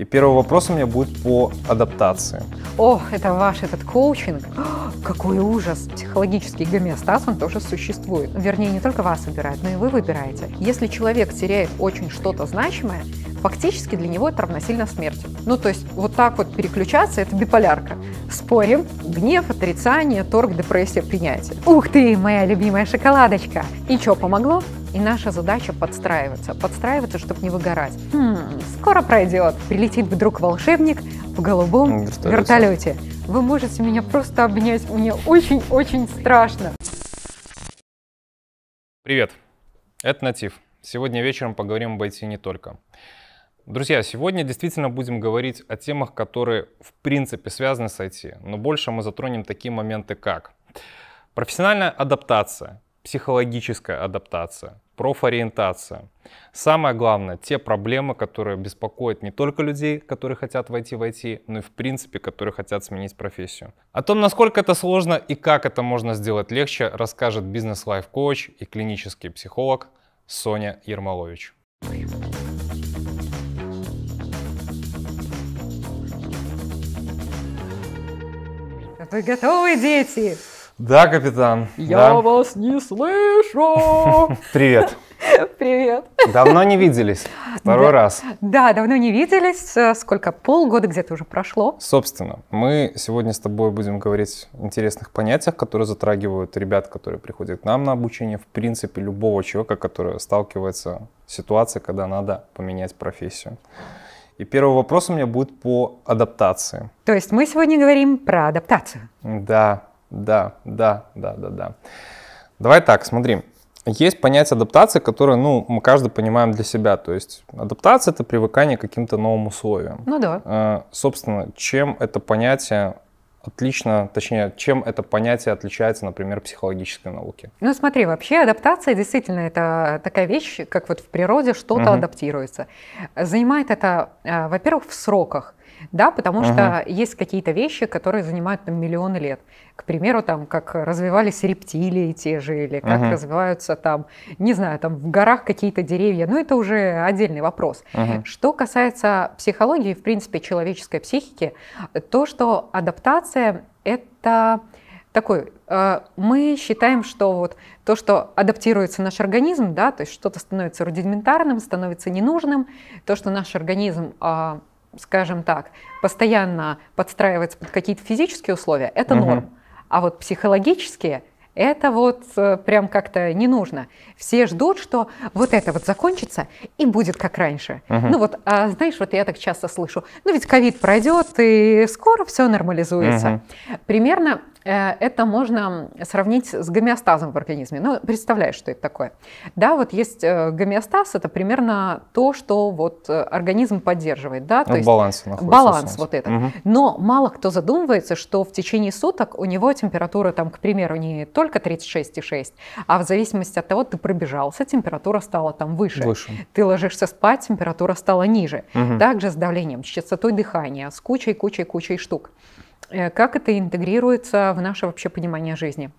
И первый вопрос у меня будет по адаптации. О, это ваш этот коучинг. О, какой ужас! Психологический гомеостаз, он тоже существует. Вернее, не только вас выбирают, но и вы выбираете. Если человек теряет очень что-то значимое, фактически для него это равносильно смерти. Ну, то есть вот так вот переключаться – это биполярка. Спорим. Гнев, отрицание, торг, депрессия, принятие. Ух ты, моя любимая шоколадочка! И что, помогло? И наша задача подстраиваться, подстраиваться, чтобы не выгорать. Хм, скоро пройдет. Прилетит вдруг волшебник в голубом вертолете. вертолете. Вы можете меня просто обнять, мне очень-очень страшно. Привет, это Натив. Сегодня вечером поговорим об IT не только. Друзья, сегодня действительно будем говорить о темах, которые в принципе связаны с IT, но больше мы затронем такие моменты, как профессиональная адаптация, психологическая адаптация, профориентация. Самое главное, те проблемы, которые беспокоят не только людей, которые хотят войти в IT, но и в принципе, которые хотят сменить профессию. О том, насколько это сложно и как это можно сделать легче, расскажет бизнес-лайф-коуч и клинический психолог Соня Ермолович. Вы готовы, дети? Да, капитан. Я да. вас не слышу. Привет. Привет. Давно не виделись. Второй да, раз. Да, давно не виделись. Э, сколько? Полгода где-то уже прошло. Собственно, мы сегодня с тобой будем говорить о интересных понятиях, которые затрагивают ребят, которые приходят к нам на обучение. В принципе, любого человека, который сталкивается с ситуацией, когда надо поменять профессию. И первый вопрос у меня будет по адаптации. То есть мы сегодня говорим про адаптацию? Да, да, да, да, да, да. Давай так, смотри. Есть понятие адаптации, которое, ну, мы каждый понимаем для себя. То есть адаптация – это привыкание к каким-то новым условиям. Ну да. А, собственно, чем это понятие отлично, точнее, чем это понятие отличается, например, психологической науки? Ну смотри, вообще адаптация действительно это такая вещь, как вот в природе что-то угу. адаптируется. Занимает это, а, во-первых, в сроках да, потому uh-huh. что есть какие-то вещи, которые занимают там миллионы лет. К примеру, там, как развивались рептилии те же, или как uh-huh. развиваются там, не знаю, там в горах какие-то деревья, но ну, это уже отдельный вопрос. Uh-huh. Что касается психологии, в принципе, человеческой психики, то, что адаптация — это такой, э, мы считаем, что вот то, что адаптируется наш организм, да, то есть что-то становится рудиментарным, становится ненужным, то, что наш организм а, скажем так, постоянно подстраиваться под какие-то физические условия, это угу. норм. А вот психологические это вот э, прям как-то не нужно. Все ждут, что вот это вот закончится и будет как раньше. Угу. Ну вот, а, знаешь, вот я так часто слышу, ну ведь ковид пройдет и скоро все нормализуется. Угу. Примерно Э, это можно сравнить с гомеостазом в организме. Ну, представляешь, что это такое. Да, вот есть э, гомеостаз, это примерно то, что вот э, организм поддерживает. Да? То ну, есть баланс находится. Баланс вот это. Угу. Но мало кто задумывается, что в течение суток у него температура, там, к примеру, не только 36,6, а в зависимости от того, ты пробежался, температура стала там выше. выше. Ты ложишься спать, температура стала ниже. Угу. Также с давлением, с частотой дыхания, с кучей-кучей-кучей штук. Э, как это интегрируется в наше вообще понимание жизни.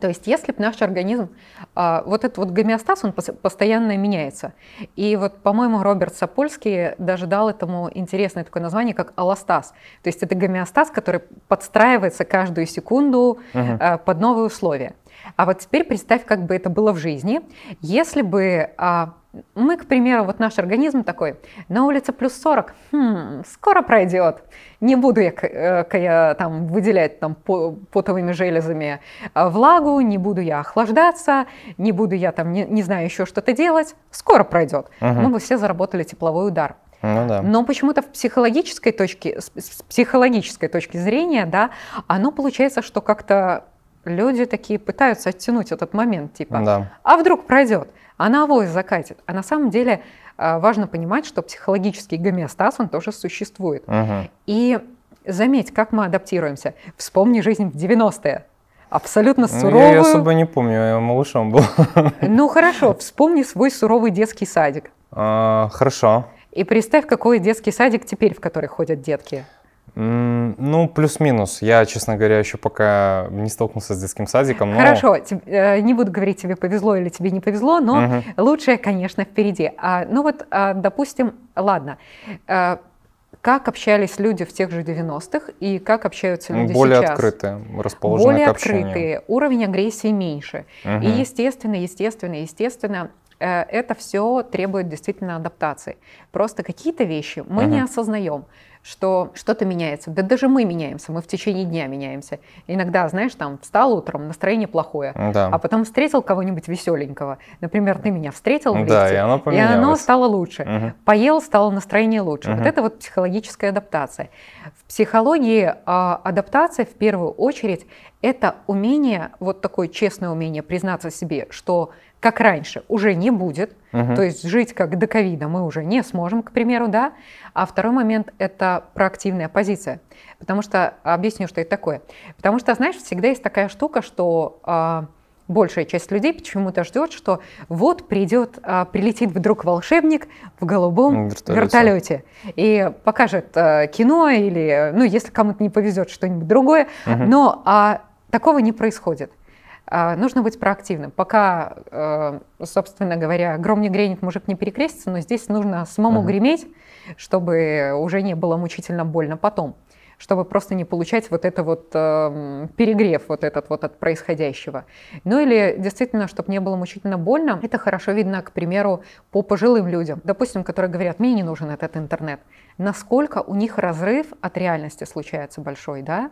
То есть если бы наш организм, а, вот этот вот гомеостаз, он постоянно меняется. И вот, по-моему, Роберт Сапольский даже дал этому интересное такое название, как аластаз. То есть это гомеостаз, который подстраивается каждую секунду угу. под новые условия. А вот теперь представь, как бы это было в жизни, если бы а, мы, к примеру, вот наш организм такой, на улице плюс 40, хм, скоро пройдет, не буду я, я э, э, там выделять там потовыми железами э, влагу, не буду я охлаждаться, не буду я там, не, не знаю, еще что-то делать, скоро пройдет. Угу. Мы бы все заработали тепловой удар. Ну, да. Но почему-то в психологической точке, с психологической точки зрения, да, оно получается, что как-то люди такие пытаются оттянуть этот момент, типа, да. а вдруг пройдет, а на авось закатит. А на самом деле э, важно понимать, что психологический гомеостаз, он тоже существует. Угу. И заметь, как мы адаптируемся. Вспомни жизнь в 90-е. Абсолютно ну, суровую... я особо не помню, я малышом был. Ну хорошо, вспомни свой суровый детский садик. А, хорошо. И представь, какой детский садик теперь, в который ходят детки. Ну, плюс-минус. Я, честно говоря, еще пока не столкнулся с детским садиком. Но... Хорошо, э, не буду говорить, тебе повезло или тебе не повезло, но угу. лучшее, конечно, впереди. А, Ну вот, а, допустим, ладно, э, как общались люди в тех же 90-х и как общаются люди Более сейчас. открытые, расположенные Более к открытые, уровень агрессии меньше. Угу. И естественно, естественно, естественно, э, это все требует действительно адаптации. Просто какие-то вещи мы угу. не осознаем что что-то меняется. Да даже мы меняемся, мы в течение дня меняемся. Иногда, знаешь, там встал утром, настроение плохое, да. а потом встретил кого-нибудь веселенького. Например, ты меня встретил в лифте, и, оно и оно стало лучше. Угу. Поел, стало настроение лучше. Угу. Вот это вот психологическая адаптация. В психологии а, адаптация в первую очередь это умение, вот такое честное умение признаться себе, что как раньше, уже не будет. Угу. То есть жить как до ковида мы уже не сможем, к примеру, да. А второй момент – это проактивная позиция. Потому что, объясню, что это такое. Потому что, знаешь, всегда есть такая штука, что э, большая часть людей почему-то ждет, что вот придет, э, а, прилетит вдруг волшебник в голубом вертолете, вертолете и покажет э, кино или, ну, если кому-то не повезет, что-нибудь другое. Угу. Но э, такого не происходит. А, нужно быть проактивным. Пока, э, собственно говоря, гром не гренет, мужик не перекрестится, но здесь нужно самому угу. греметь, чтобы уже не было мучительно больно потом чтобы просто не получать вот это вот э, перегрев вот этот вот от происходящего. Ну или действительно, чтобы не было мучительно больно, это хорошо видно, к примеру, по пожилым людям, допустим, которые говорят, мне не нужен этот интернет. Насколько у них разрыв от реальности случается большой, да?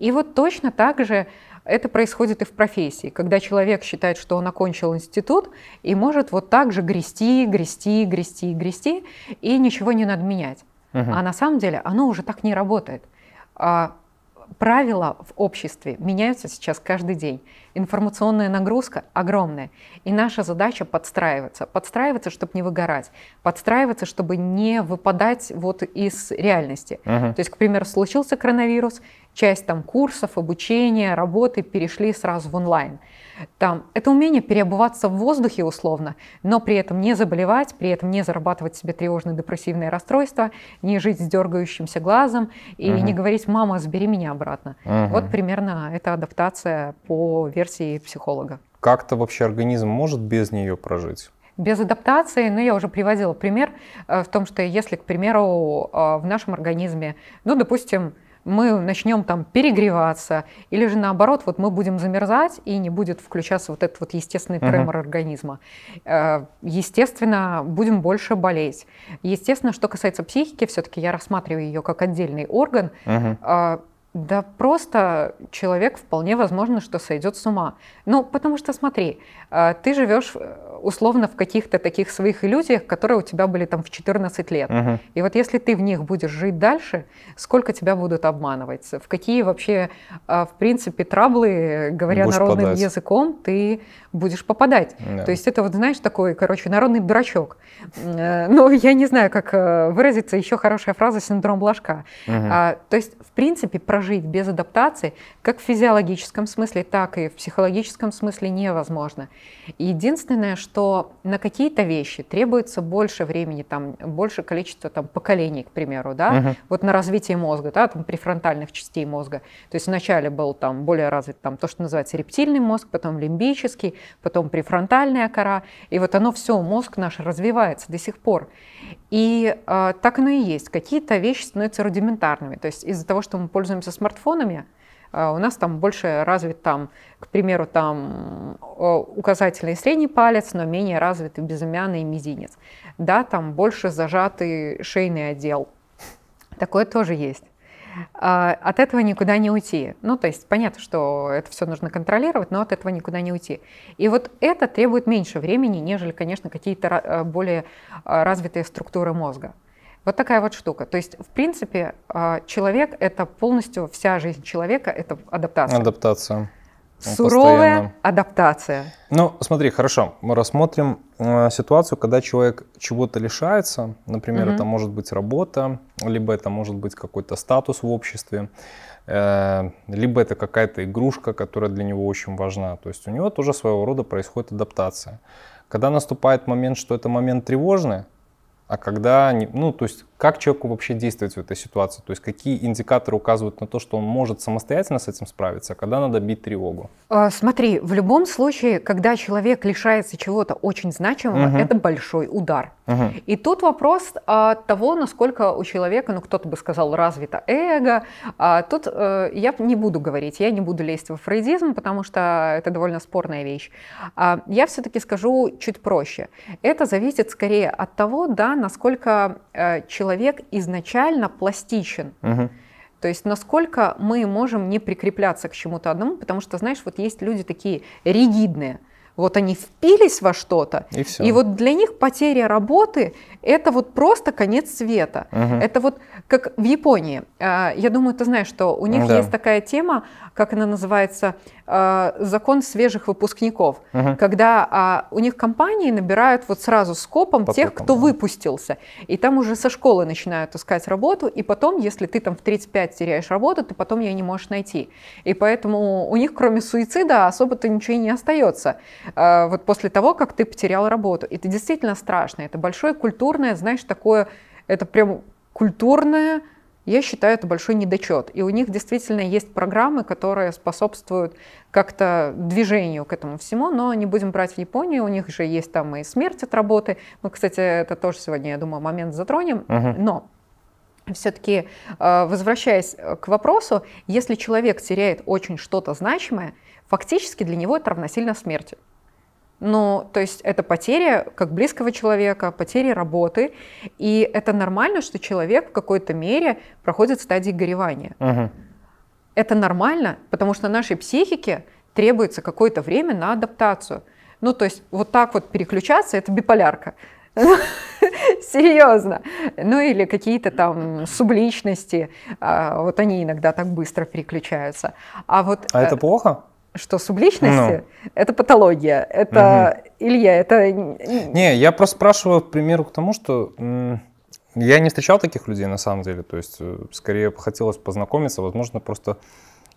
И вот точно так же это происходит и в профессии, когда человек считает, что он окончил институт и может вот так же грести, грести, грести, грести, и ничего не надменять, Угу. А на самом деле оно уже так не работает. А правила в обществе меняются сейчас каждый день. Информационная нагрузка огромная. И наша задача подстраиваться. Подстраиваться, чтобы не выгорать. Подстраиваться, чтобы не выпадать вот из реальности. Uh-huh. То есть, к примеру, случился коронавирус, часть там курсов, обучения, работы перешли сразу в онлайн. Там, это умение переобуваться в воздухе условно, но при этом не заболевать, при этом не зарабатывать себе тревожные, депрессивные расстройства, не жить с дергающимся глазом и uh-huh. не говорить «мама, забери меня обратно». Uh-huh. Вот примерно это адаптация по версии версии психолога. Как-то вообще организм может без нее прожить? без адаптации, ну, я уже приводила пример э, в том, что если, к примеру, э, в нашем организме, ну, допустим, мы начнем там перегреваться, или же наоборот, вот мы будем замерзать, и не будет включаться вот этот вот естественный тремор uh-huh. организма. Э, естественно, будем больше болеть. Естественно, что касается психики, все-таки я рассматриваю ее как отдельный орган. Uh-huh. Да просто человек вполне возможно, что сойдет с ума. Ну, потому что смотри, э, ты живешь э, условно в каких-то таких своих иллюзиях, которые у тебя были там в 14 лет. Угу. И вот если ты в них будешь жить дальше, сколько тебя будут обманывать? В какие вообще, э, в принципе, траблы, говоря будешь народным подать. языком, ты будешь попадать? Да. То есть это вот, знаешь, такой, короче, народный дурачок. Ну, я не знаю, как выразиться, еще хорошая фраза «синдром блажка». А, то есть, в принципе, про прожить без адаптации, как в физиологическом смысле, так и в психологическом смысле невозможно. единственное, что на какие-то вещи требуется больше времени, там, больше количество там, поколений, к примеру, да, угу. вот на развитие мозга, да, там, префронтальных частей мозга. То есть вначале был там более развит там, то, что называется рептильный мозг, потом лимбический, потом префронтальная кора, и вот оно все, мозг наш развивается до сих пор. И э, так оно и есть. Какие-то вещи становятся рудиментарными. То есть из-за того, что мы пользуемся смартфонами, э, у нас там больше развит там, к примеру, там э, указательный средний палец, но менее развитый безымянный мизинец. Да, там больше зажатый шейный отдел. Такое тоже есть. А, от этого никуда не уйти. Ну, то есть понятно, что это все нужно контролировать, но от этого никуда не уйти. И вот это требует меньше времени, нежели, конечно, какие-то э, более э, развитые структуры мозга. Вот такая вот штука. То есть, в принципе, э, человек — это полностью вся жизнь человека — это адаптация. Адаптация. Ну, Суровая постоянно... адаптация. Ну, смотри, хорошо, мы рассмотрим э, ситуацию, когда человек чего-то лишается. Например, угу. это может быть работа, либо это может быть какой-то статус в обществе, э, либо это какая-то игрушка, которая для него очень важна. То есть у него тоже своего рода происходит адаптация. Когда наступает момент, что это момент тревожный, а когда, ну, то есть как человеку вообще действовать в этой ситуации? То есть какие индикаторы указывают на то, что он может самостоятельно с этим справиться, а когда надо бить тревогу? А, смотри, в любом случае, когда человек лишается чего-то очень значимого, угу. это большой удар. Угу. И тут вопрос а, того, насколько у человека, ну кто-то бы сказал, развито эго. А тут э, я не буду говорить, я не буду лезть во фрейдизм, потому что это довольно спорная вещь. Я все-таки скажу чуть проще. Это зависит скорее от того, да, насколько человек э, человек изначально пластичен. Угу. То есть насколько мы можем не прикрепляться к чему-то одному, потому что, знаешь, вот есть люди такие ригидные, вот они впились во что-то, и, все. и вот для них потеря работы это вот просто конец света. Угу. Это вот как в Японии. А, я думаю, ты знаешь, что у них да. есть такая тема, как она называется, а, закон свежих выпускников, угу. когда а, у них компании набирают вот сразу скопом Потоком, тех, кто да. выпустился, и там уже со школы начинают искать работу, и потом, если ты там в 35 теряешь работу, ты потом ее не можешь найти. И поэтому у них, кроме суицида, особо-то ничего и не остается. Вот после того, как ты потерял работу. И это действительно страшно, это большой культурный культурное, знаешь, такое, это прям культурное, я считаю, это большой недочет. И у них действительно есть программы, которые способствуют как-то движению к этому всему, но не будем брать в Японию, у них же есть там и смерть от работы. Мы, кстати, это тоже сегодня, я думаю, момент затронем. Угу. Но все-таки, э, возвращаясь э, к вопросу, если человек теряет очень что-то значимое, фактически для него это равносильно смерти. Ну, то есть это потеря как близкого человека, потеря работы. И это нормально, что человек в какой-то мере проходит стадии горевания. Угу. Это нормально, потому что нашей психике требуется какое-то время на адаптацию. Ну, то есть вот так вот переключаться – это биполярка. Серьезно. Ну или какие-то там субличности. А, вот они иногда так быстро переключаются. А вот... А это э, плохо? что субличности ну. это патология, это угу. Илья, это не, я просто спрашиваю, к примеру, к тому, что я не встречал таких людей на самом деле, то есть э, скорее хотелось познакомиться, возможно просто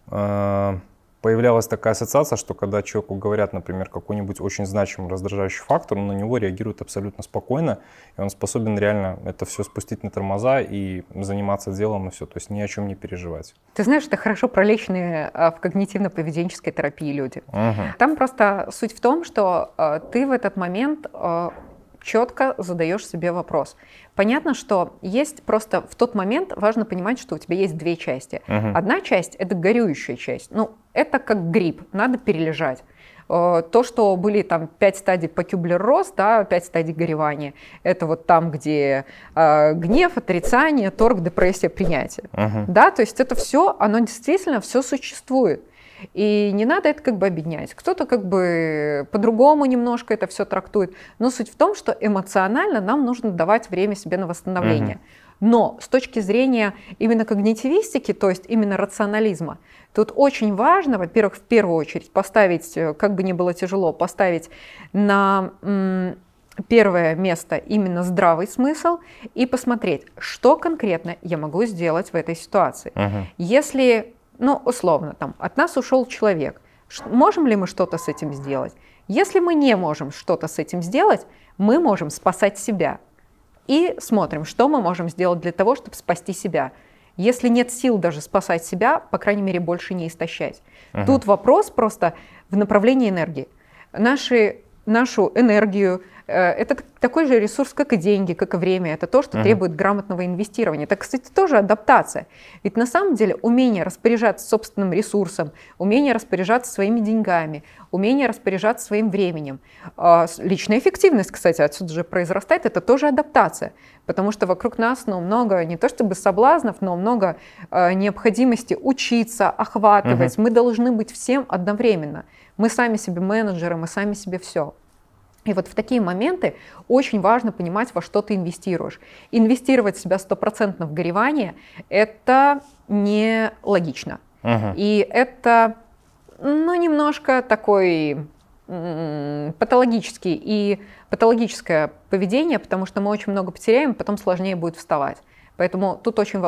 э появлялась такая ассоциация, что когда человеку говорят, например, какой-нибудь очень значимый раздражающий фактор, он на него реагирует абсолютно спокойно, и он способен реально это все спустить на тормоза и заниматься делом и все, то есть ни о чем не переживать. Ты знаешь, это хорошо пролеченные а, в когнитивно-поведенческой терапии люди. Угу. Там просто суть в том, что а, ты в этот момент а, четко задаешь себе вопрос. Понятно, что есть просто в тот момент важно понимать, что у тебя есть две части. Угу. Одна часть это горюющая часть. Ну, это как грипп, надо перележать. Э, то, что были там 5 стадий по Кюблер-Рос, да, 5 стадий горевания, это вот там, где э, гнев, отрицание, торг, депрессия, принятие. Uh-huh. Да, то есть это все, оно действительно все существует. И не надо это как бы объединять. Кто-то как бы по-другому немножко это все трактует. Но суть в том, что эмоционально нам нужно давать время себе на восстановление. Uh-huh. Но с точки зрения именно когнитивистики, то есть именно рационализма, тут очень важно, во-первых, в первую очередь поставить, э, как бы ни было тяжело, поставить на первое место именно здравый смысл и посмотреть, что конкретно я могу сделать в этой ситуации. Угу. Если, ну, условно, там, от нас ушел человек, можем ли мы что-то с этим сделать? Если мы не можем что-то с этим сделать, мы можем спасать себя и смотрим, что мы можем сделать для того, чтобы спасти себя. Если нет сил даже спасать себя, по крайней мере, больше не истощать. Ага. Тут вопрос просто в направлении энергии. Наши, нашу энергию, Э, это такой же ресурс, как и деньги, как и время. Это то, что угу. требует грамотного инвестирования. Это, кстати, тоже адаптация. Ведь на самом деле умение распоряжаться собственным ресурсом, умение распоряжаться своими деньгами, умение распоряжаться своим временем. А, личная эффективность, кстати, отсюда же произрастает, это тоже адаптация. Потому что вокруг нас ну, много не то чтобы соблазнов, но много а, необходимости учиться, охватывать. Угу. Мы должны быть всем одновременно. Мы сами себе менеджеры, мы сами себе все. И вот в такие моменты очень важно понимать, во что ты инвестируешь. Инвестировать в себя стопроцентно в горевание – это нелогично. Угу. И это, ну, немножко такой патологический и патологическое поведение, потому что мы очень много потеряем, потом сложнее будет вставать. Поэтому тут очень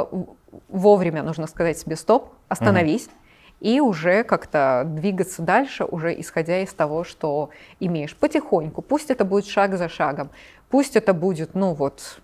вовремя нужно сказать себе стоп, остановись, и уже как-то двигаться дальше, уже исходя из того, что имеешь. Потихоньку, пусть это будет шаг за шагом, пусть это будет, ну вот,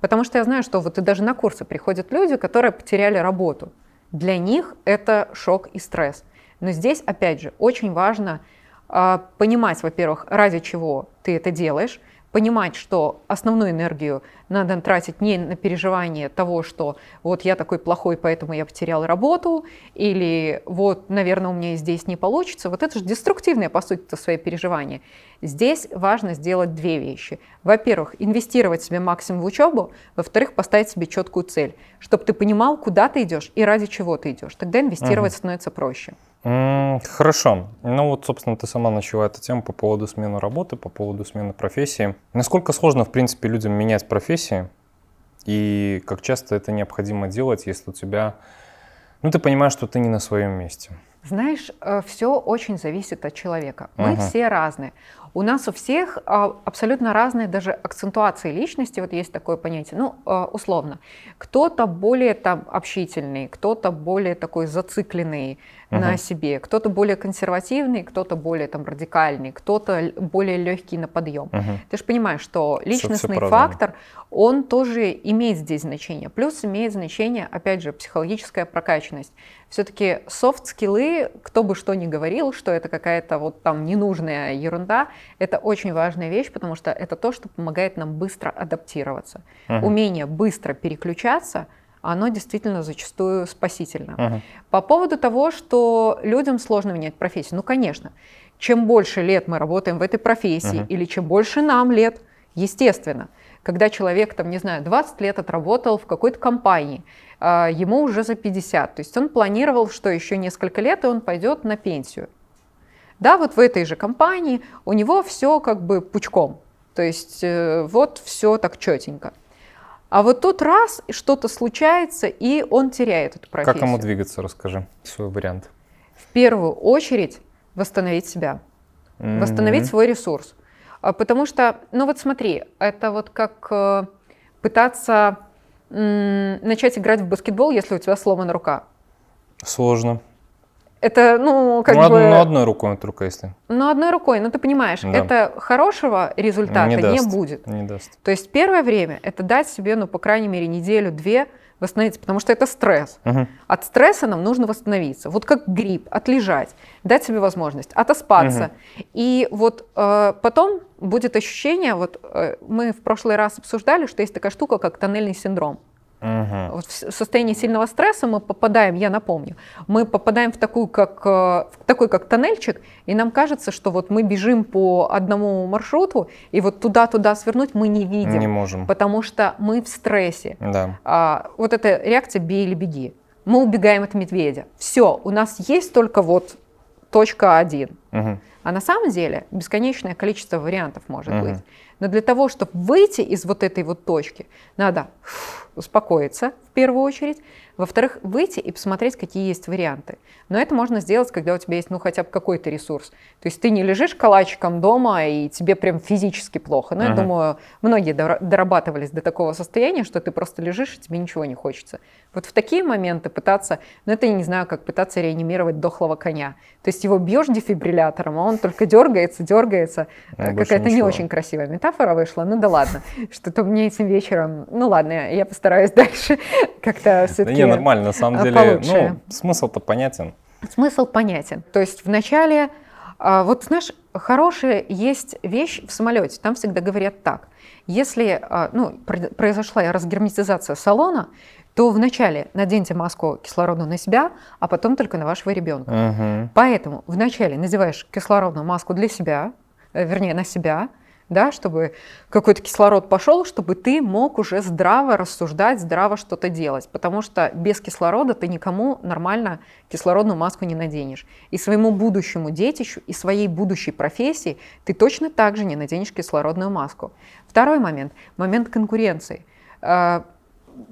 потому что я знаю, что вот и даже на курсы приходят люди, которые потеряли работу. Для них это шок и стресс. Но здесь, опять же, очень важно э, понимать, во-первых, ради чего ты это делаешь, понимать, что основную энергию надо тратить не на переживание того, что вот я такой плохой, поэтому я потерял работу, или вот, наверное, у меня здесь не получится. Вот это же деструктивное, по сути, свое переживание. Здесь важно сделать две вещи. Во-первых, инвестировать себе максимум в учебу, во-вторых, поставить себе четкую цель, чтобы ты понимал, куда ты идешь и ради чего ты идешь. Тогда инвестировать угу. становится проще. Хорошо. Ну вот, собственно, ты сама начала эту тему по поводу смены работы, по поводу смены профессии. Насколько сложно, в принципе, людям менять профессию? профессии. И как часто это необходимо делать, если у тебя... Ну, ты понимаешь, что ты не на своем месте. Знаешь, э, все очень зависит от человека. Мы угу. все разные. У нас у всех а, абсолютно разные даже акцентуации личности, вот есть такое понятие, ну, а, условно. Кто-то более там общительный, кто-то более такой зацикленный угу. на себе, кто-то более консервативный, кто-то более там радикальный, кто-то более легкий на подъем. Угу. Ты же понимаешь, что личностный фактор, он тоже имеет здесь значение. Плюс имеет значение, опять же, психологическая прокачанность все-таки софт-скиллы, кто бы что ни говорил, что это какая-то вот там ненужная ерунда, это очень важная вещь, потому что это то, что помогает нам быстро адаптироваться. Uh-huh. Умение быстро переключаться, оно действительно зачастую спасительно. Uh-huh. По поводу того, что людям сложно менять профессию, ну, конечно, чем больше лет мы работаем в этой профессии, uh-huh. или чем больше нам лет, естественно, когда человек, там, не знаю, 20 лет отработал в какой-то компании, а, ему уже за 50. То есть он планировал, что еще несколько лет, и он пойдет на пенсию. Да, вот в этой же компании у него все как бы пучком. То есть э, вот все так четенько. А вот тут раз что-то случается, и он теряет эту профессию. Как ему двигаться, расскажи свой вариант. В первую очередь восстановить себя, mm-hmm. восстановить свой ресурс. А, потому что, ну вот смотри, это вот как э, пытаться начать играть в баскетбол, если у тебя сломана рука? Сложно. Это, ну, как ну, бы... Ну, одной рукой, вот рука, если. Ну, одной рукой, но ну, ты понимаешь, да. это хорошего результата не, даст, не будет. Не даст. То есть первое время это дать себе, ну, по крайней мере, неделю-две, восстановиться, потому что это стресс. Угу. От стресса нам нужно восстановиться. Вот как грипп, отлежать, дать себе возможность отоспаться. Угу. И вот э, потом будет ощущение, вот э, мы в прошлый раз обсуждали, что есть такая штука, как тоннельный синдром. Угу. В состоянии сильного стресса мы попадаем, я напомню, мы попадаем в, такую, как, э, в такой как тоннельчик, и нам кажется, что вот мы бежим по одному маршруту, и вот туда-туда свернуть мы не видим. Не можем. Потому что мы в стрессе. Да. А, вот эта реакция «бей или беги». Мы убегаем от медведя. Все, у нас есть только вот точка один. Угу. А на самом деле бесконечное количество вариантов может угу. быть. Но для того, чтобы выйти из вот этой вот точки, надо успокоиться в первую очередь, во-вторых, выйти и посмотреть, какие есть варианты. Но это можно сделать, когда у тебя есть ну хотя бы какой-то ресурс. То есть ты не лежишь калачиком дома и тебе прям физически плохо. Но ну, я думаю, многие дорабатывались до такого состояния, что ты просто лежишь и тебе ничего не хочется. Вот в такие моменты пытаться, ну это я не знаю, как пытаться реанимировать дохлого коня. То есть его бьешь дефибриллятором, а он только дергается, дергается. Ну, Какая-то не очень красивая метафора вышла. Ну да ладно, что-то мне этим вечером... Ну ладно, я постараюсь дальше как-то все-таки ну, Да не, нормально, на самом деле. Ну, смысл-то понятен. Смысл понятен. То есть вначале... А, вот знаешь, хорошая есть вещь в самолете. Там всегда говорят так. Если а, ну, произошла разгерметизация салона, то вначале наденьте маску кислородную на себя, а потом только на вашего ребенка. Угу. Поэтому вначале надеваешь кислородную маску для себя, э, вернее, на себя, да, чтобы какой-то кислород пошел, чтобы ты мог уже здраво рассуждать, здраво что-то делать, потому что без кислорода ты никому нормально кислородную маску не наденешь. И своему будущему детищу, и своей будущей профессии ты точно так же не наденешь кислородную маску. Второй момент, момент конкуренции. Э,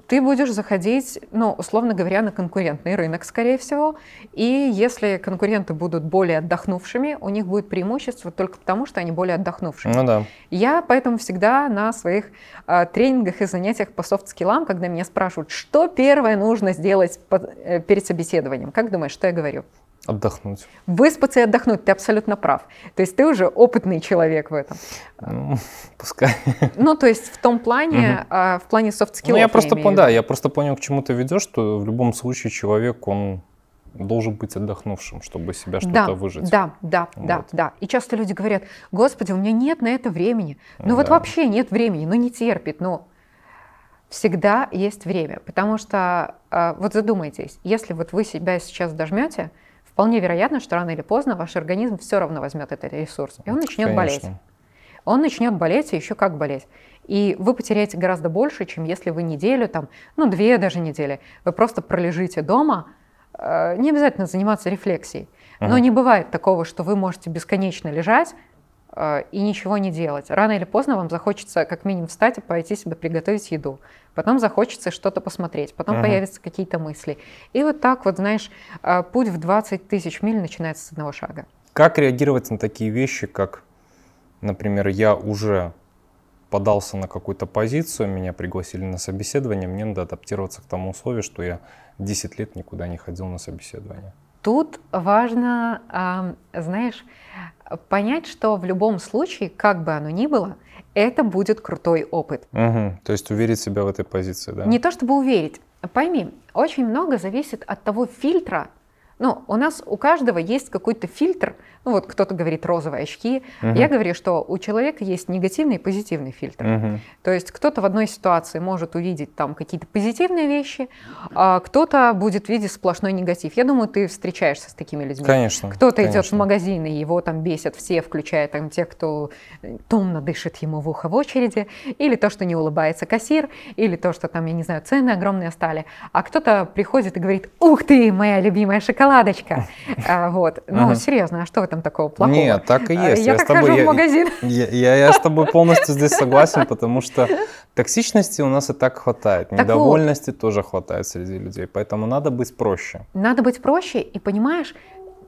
ты будешь заходить, ну, условно говоря, на конкурентный рынок, скорее всего. И если конкуренты будут более отдохнувшими, у них будет преимущество только потому, что они более отдохнувшие. Ну да. Я поэтому всегда на своих э, тренингах и занятиях по софт-скиллам, когда меня спрашивают, что первое нужно сделать под, э, перед собеседованием, как думаешь, что я говорю? Отдохнуть. Выспаться и отдохнуть, ты абсолютно прав. То есть ты уже опытный человек в этом. Ну, пускай. Ну, то есть в том плане, а, в плане soft skills. Ну, я просто, я да, я просто понял, к чему ты ведешь, что в любом случае человек, он должен быть отдохнувшим, чтобы себя что-то да, выжить. Да, да, вот. да, да. И часто люди говорят, господи, у меня нет на это времени. Ну да. вот вообще нет времени, ну не терпит, ну всегда есть время. Потому что, а, вот задумайтесь, если вот вы себя сейчас дожмете, вполне вероятно, что рано или поздно ваш организм все равно возьмет этот ресурс, и он начнет Конечно. болеть. Он начнет болеть и еще как болеть. И вы потеряете гораздо больше, чем если вы неделю, там, ну, две даже недели, вы просто пролежите дома, э, не обязательно заниматься рефлексией. Но uh-huh. не бывает такого, что вы можете бесконечно лежать Э, и ничего не делать. Рано или поздно вам захочется как минимум встать и пойти себе приготовить еду. Потом захочется что-то посмотреть, потом uh появятся какие-то мысли. И вот так вот, знаешь, э, путь в 20 тысяч миль начинается с одного шага. Как реагировать на такие вещи, как, например, я уже подался на какую-то позицию, меня пригласили на собеседование, мне надо адаптироваться к тому условию, что я 10 лет никуда не ходил на собеседование. Тут важно, а, знаешь, понять, что в любом случае, как бы оно ни было, это будет крутой опыт. Угу. То есть уверить себя в этой позиции, да? Не то чтобы уверить. Пойми, очень много зависит от того фильтра, ну, у нас у каждого есть какой-то фильтр. Ну, вот кто-то говорит розовые очки. Угу. Я говорю, что у человека есть негативный и позитивный фильтр. Угу. То есть кто-то в одной ситуации может увидеть там какие-то позитивные вещи, а кто-то будет видеть сплошной негатив. Я думаю, ты встречаешься с такими людьми. Конечно. Кто-то идет в магазин, и его там бесят все, включая там тех, кто э, томно дышит ему в ухо в очереди, или то, что не улыбается кассир, или то, что там, я не знаю, цены огромные стали. А кто-то приходит и говорит, ух ты, моя любимая шоколадка шоколадочка. А, вот. Ну, угу. серьезно, а что в этом такого плохого? Нет, так и а, есть. Я, я так тобой, хожу я, в магазин. Я, я, я с тобой полностью здесь согласен, потому что токсичности у нас и так хватает, так недовольности вот. тоже хватает среди людей, поэтому надо быть проще. Надо быть проще, и понимаешь,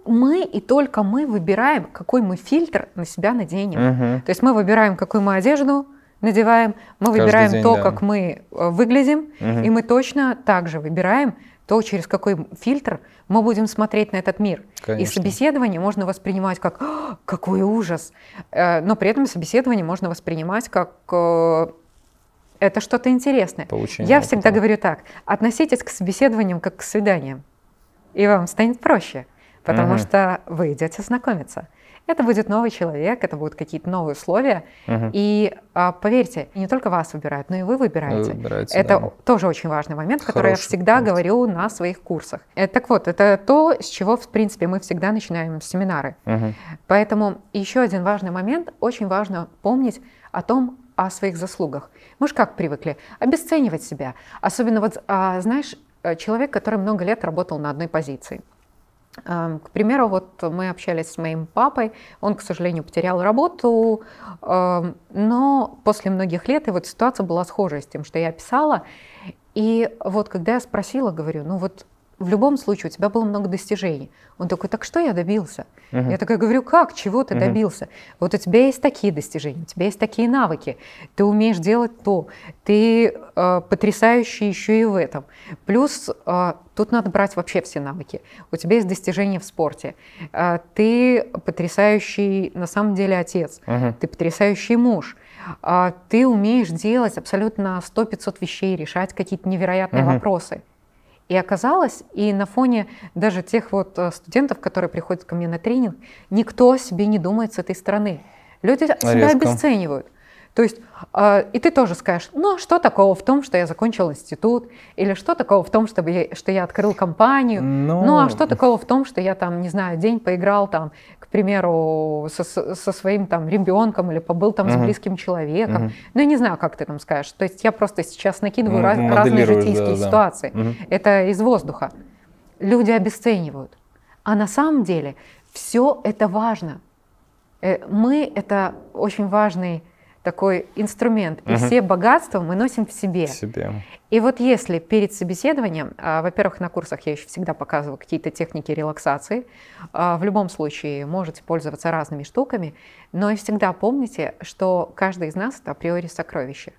мы и только мы выбираем, какой мы фильтр на себя наденем. Угу. То есть мы выбираем, какую мы одежду надеваем, мы Каждый выбираем день, то, да. как мы э, выглядим, угу. и мы точно также выбираем, то через какой фильтр мы будем смотреть на этот мир. Конечно. И собеседование можно воспринимать как «А, «какой ужас!», э, но при этом собеседование можно воспринимать как э, это что-то интересное. Получение Я опыта. всегда говорю так, относитесь к собеседованиям как к свиданиям, и вам станет проще, потому угу. что вы идете знакомиться это будет новый человек, это будут какие-то новые условия. Угу. И а, поверьте, не только вас выбирают, но и вы выбираете. Вы выбираете это да. тоже очень важный момент, который я всегда момент. говорю на своих курсах. Э, так вот, это то, с чего, в принципе, мы всегда начинаем семинары. Угу. Поэтому еще один важный момент, очень важно помнить о том, о своих заслугах. Мы же как привыкли обесценивать себя. Особенно вот, а, знаешь, э, человек, который много лет работал на одной позиции. Эм, к примеру, вот мы общались с моим папой, он, к сожалению, потерял работу, эм, но после многих лет, и вот ситуация была схожая с тем, что я писала, и вот когда я спросила, говорю, ну вот в любом случае у тебя было много достижений. Он такой, так что я добился? Uh-huh. Я такая говорю, как, чего ты Uh-huh. добился? Вот у тебя есть такие достижения, у тебя есть такие навыки, ты умеешь делать то, ты э, потрясающий еще и в этом. Плюс э, тут надо брать вообще все навыки. У тебя есть достижения в спорте, э, ты потрясающий на самом деле отец, Uh-huh. ты потрясающий муж, э, ты умеешь делать абсолютно 100-500 вещей, решать какие-то невероятные угу. вопросы. И оказалось, и на фоне даже тех вот э, студентов, которые приходят ко мне на тренинг, никто о себе не думает с этой стороны. Люди себя обесценивают. То есть, э, и ты тоже скажешь, ну, а что такого в том, что я закончил институт, или что такого в том, чтобы я, что я открыл компанию, Но... Ну, ну, а что такого в том, что я там, не знаю, день поиграл там, к примеру, со, со своим там ребенком или побыл там угу. с близким человеком. Угу. Ну, я не знаю, как ты там скажешь. То есть я просто сейчас накидываю раз, разные житейские да, да. ситуации. Угу. Это из воздуха. Люди обесценивают. А на самом деле все это важно. Э, мы это очень важный такой инструмент. И угу. все богатства мы носим в себе. В себе. И вот если перед собеседованием, а, во-первых, на курсах я еще всегда показываю какие-то техники релаксации, а, в любом случае можете пользоваться разными штуками, но и всегда помните, что каждый из нас это априори сокровище.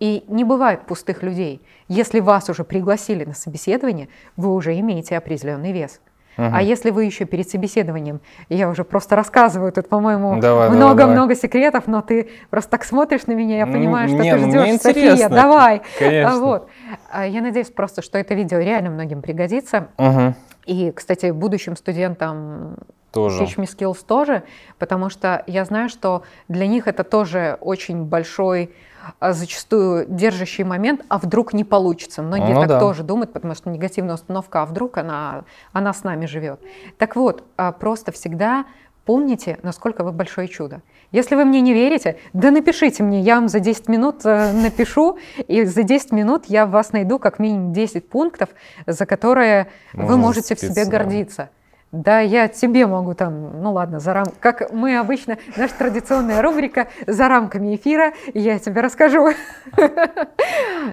И не бывает пустых людей. Если вас уже пригласили на собеседование, вы уже имеете определенный вес. Угу. А если вы еще перед собеседованием, я уже просто рассказываю тут, по-моему, много-много секретов, но ты просто так смотришь на меня, я понимаю, что не, ты ну, ждешь, София, давай. Конечно. Вот. А, я надеюсь просто, что это видео реально многим пригодится. Угу. И, кстати, будущим студентам тоже. Teach Me Skills тоже, потому что я знаю, что для них это тоже очень большой а, зачастую держащий момент, а вдруг не получится. Многие ну, так да. тоже думают, потому что негативная установка, а вдруг она, она с нами живет. Так вот, а, просто всегда помните, насколько вы большое чудо. Если вы мне не верите, да напишите мне, я вам за 10 минут э, напишу, и за 10 минут я вас найду как минимум 10 пунктов, за которые Можно вы можете специально. в себе гордиться. Да, я тебе могу там, ну ладно, за рам... как мы обычно, наша традиционная рубрика «За рамками эфира» я тебе расскажу.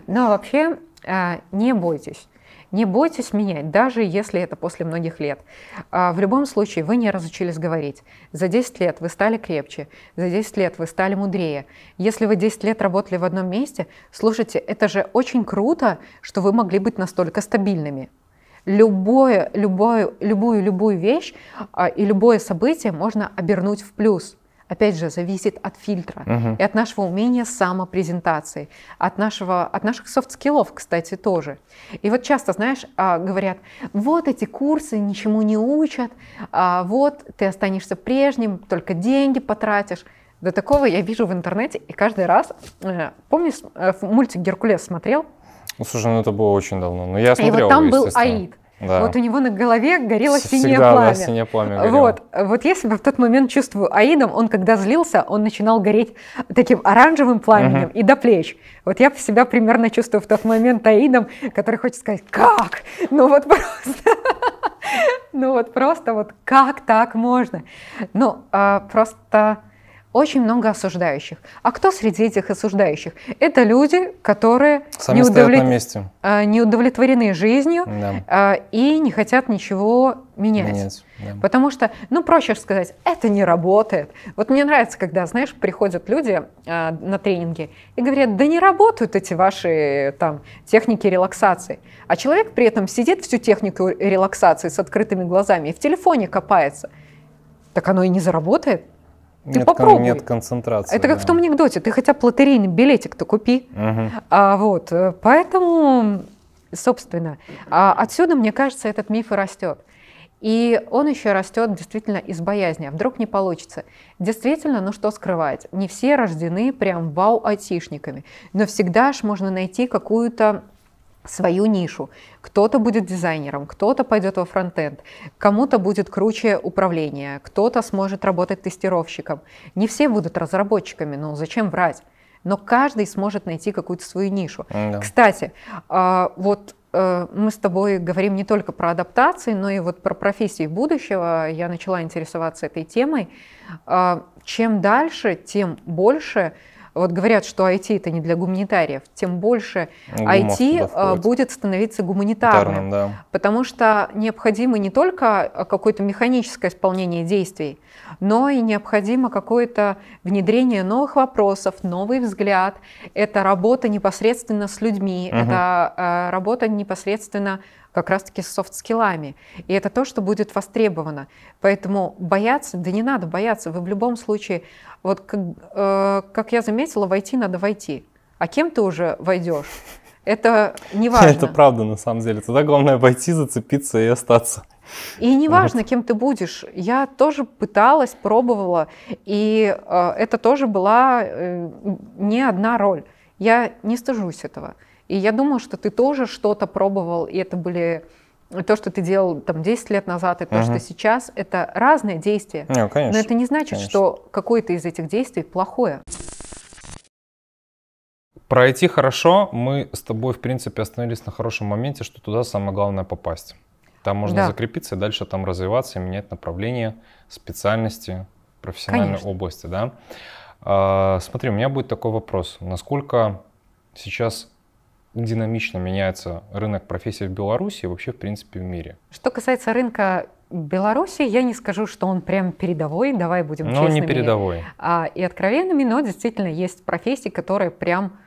Но вообще а, не бойтесь. Не бойтесь менять, даже если это после многих лет. А, в любом случае, вы не разучились говорить. За 10 лет вы стали крепче, за 10 лет вы стали мудрее. Если вы 10 лет работали в одном месте, слушайте, это же очень круто, что вы могли быть настолько стабильными любое, любое, любую, любую вещь а, и любое событие можно обернуть в плюс опять же, зависит от фильтра uh и от нашего умения самопрезентации, от, нашего, от наших софт-скиллов, кстати, тоже. И вот часто, знаешь, а, говорят, вот эти курсы ничему не учат, а, вот ты останешься прежним, только деньги потратишь. До такого я вижу в интернете, и каждый раз, э, помнишь, э, мультик «Геркулес» смотрел? Ну, слушай, ну это было очень давно. Но ну, я смотрел, И вот там его, был Аид. Да. Вот у него на голове горело Всегда, синее пламя. Да, синее пламя горело. Вот, вот я себя в тот момент чувствую аидом, он когда злился, он начинал гореть таким оранжевым пламенем угу. и до плеч. Вот я себя примерно чувствую в тот момент аидом, который хочет сказать, как? Ну вот просто... Ну вот просто вот как так можно? Ну, а просто очень много осуждающих. А кто среди этих осуждающих? Это люди, которые Сами не, удовлет... месте. А, не удовлетворены жизнью да. А, и не хотят ничего менять. менять да. Потому что, ну, проще сказать, это не работает. Вот мне нравится, когда, знаешь, приходят люди а, на тренинги и говорят, да не работают эти ваши там техники релаксации. А человек при этом сидит всю технику релаксации с открытыми глазами и в телефоне копается. Так оно и не заработает. Ты нет, попробуй. Нет концентрации. Это да. как в том анекдоте. Ты хотя бы лотерейный билетик-то купи. Угу. А, вот, э, поэтому, собственно, а, отсюда, мне кажется, этот миф и растет. И он еще растет действительно из боязни, а вдруг не получится. Действительно, ну что скрывать, не все рождены прям вау-айтишниками, но всегда ж можно найти какую-то свою нишу. Кто-то будет дизайнером, кто-то пойдет во фронтенд, кому-то будет круче управление, кто-то сможет работать тестировщиком. Не все будут разработчиками, но ну зачем врать? Но каждый сможет найти какую-то свою нишу. Mm Кстати, а, вот э, мы с тобой говорим не только про адаптации, но и вот про профессии будущего. Я начала интересоваться этой темой. А, чем дальше, тем больше вот говорят, что IT это не для гуманитариев, тем больше Гумов IT а, будет становиться гуманитарным, Гитарным, да. потому что необходимо не только какое-то механическое исполнение действий, но и необходимо какое-то внедрение новых вопросов, новый взгляд. Это работа непосредственно с людьми, угу. это э, работа непосредственно как раз-таки с софт-скиллами. И это то, что будет востребовано. Поэтому бояться, да не надо бояться, вы в любом случае, вот как, э, как я заметила, войти надо войти. А кем ты уже войдешь? Это не важно. Это правда, на самом деле. Тогда главное войти, зацепиться и остаться. И неважно, кем ты будешь. Я тоже пыталась, пробовала, и э, это тоже была э, не одна роль. Я не стыжусь этого. И я думаю, что ты тоже что-то пробовал, и это были то, что ты делал там 10 лет назад, и то, угу. что сейчас, это разные действия. Ну, конечно, Но это не значит, конечно. что какое-то из этих действий плохое. Пройти хорошо. Мы с тобой, в принципе, остановились на хорошем моменте, что туда самое главное попасть. Там можно да. закрепиться и дальше там развиваться и менять направление, специальности, профессиональной Конечно. области. Да? А, смотри, у меня будет такой вопрос. Насколько сейчас динамично меняется рынок профессий в Беларуси и вообще, в принципе, в мире. Что касается рынка Беларуси, я не скажу, что он прям передовой, давай будем но ну, честными. не передовой. А, и откровенными, но действительно есть профессии, которые прям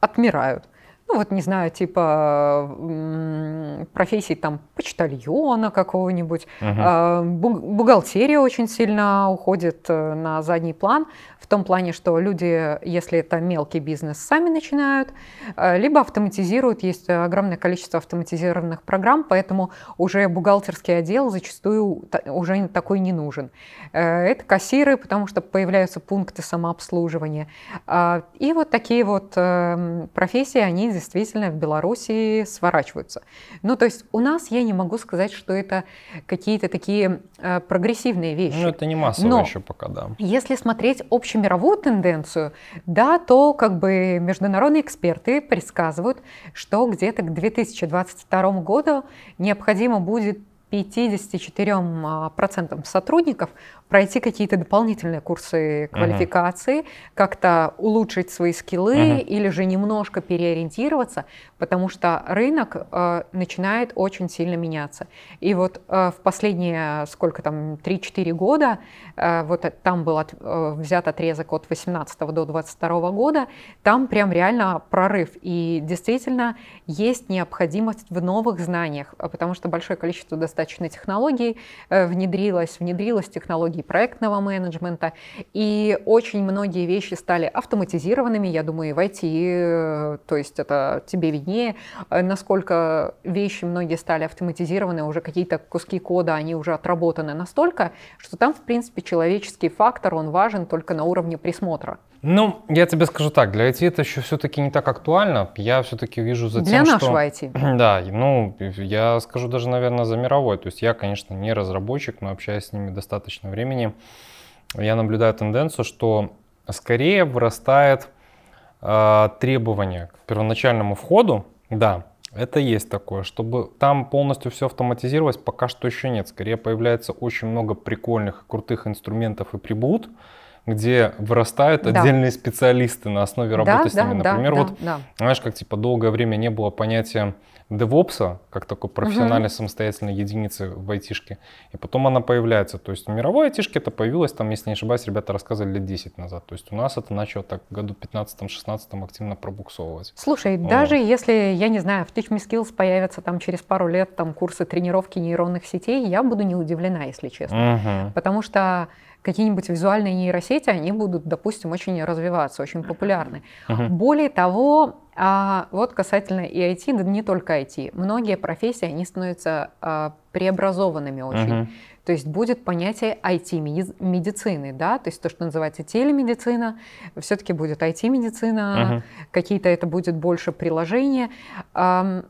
отмирают ну вот, не знаю, типа профессий там почтальона какого-нибудь. Uh-huh. Бухгалтерия очень сильно уходит э, на задний план, в том плане, что люди, если это мелкий бизнес, сами начинают, э, либо автоматизируют, есть огромное количество автоматизированных программ, поэтому уже бухгалтерский отдел зачастую уже такой не нужен. Э, это кассиры, потому что появляются пункты самообслуживания. А, и вот такие вот эм, профессии, они действительно в Беларуси сворачиваются. Ну, то есть у нас я не могу сказать, что это какие-то такие э, прогрессивные вещи. Ну, это не массово Но еще пока, да. Если смотреть общемировую тенденцию, да, то как бы международные эксперты предсказывают, что где-то к 2022 году необходимо будет 54% а, сотрудников пройти какие-то дополнительные курсы квалификации, угу. как-то улучшить свои скиллы угу. или же немножко переориентироваться, потому что рынок э, начинает очень сильно меняться. И вот э, в последние, сколько там, 3-4 года, э, вот э, там был от, э, взят отрезок от 18 до 22 года, там прям реально прорыв. И действительно есть необходимость в новых знаниях, э, потому что большое количество достаточно технологий э, внедрилось, внедрилось технологии технологий проектного менеджмента, и очень многие вещи стали автоматизированными, я думаю, и в IT, э, то есть это тебе виднее, э, насколько вещи многие стали автоматизированы, уже какие-то куски кода, они уже отработаны настолько, что там, в принципе, человеческий фактор, он важен только на уровне присмотра. Ну, я тебе скажу так, для IT это еще все-таки не так актуально. Я все-таки вижу за для тем, нашего что... IT. Да, ну, я скажу даже, наверное, за мировой. То есть я, конечно, не разработчик, но общаюсь с ними достаточно времени. Я наблюдаю тенденцию, что скорее вырастает э, требование к первоначальному входу. Да, это есть такое. Чтобы там полностью все автоматизировать, пока что еще нет. Скорее появляется очень много прикольных, крутых инструментов и прибут где вырастают да. отдельные специалисты на основе работы да, с ними. Да, Например, да, вот, да. знаешь, как типа долгое время не было понятия DevOps, как такой профессиональной угу. самостоятельной единицы в айтишке, и потом она появляется. То есть в мировой айтишке это появилось, там, если не ошибаюсь, ребята рассказывали лет 10 назад. То есть у нас это начало так в году 15-16 активно пробуксовывать. Слушай, вот. даже если, я не знаю, в Teach Me Skills появятся там через пару лет там курсы тренировки нейронных сетей, я буду не удивлена, если честно. Угу. Потому что какие-нибудь визуальные нейросети, они будут, допустим, очень развиваться, очень популярны. uh Более того, а, вот касательно и IT, да не только IT, многие профессии, они становятся а, преобразованными очень. uh То есть будет понятие IT-медицины, да, то есть то, что называется телемедицина, все-таки будет IT-медицина, uh какие-то это будет больше приложения. А,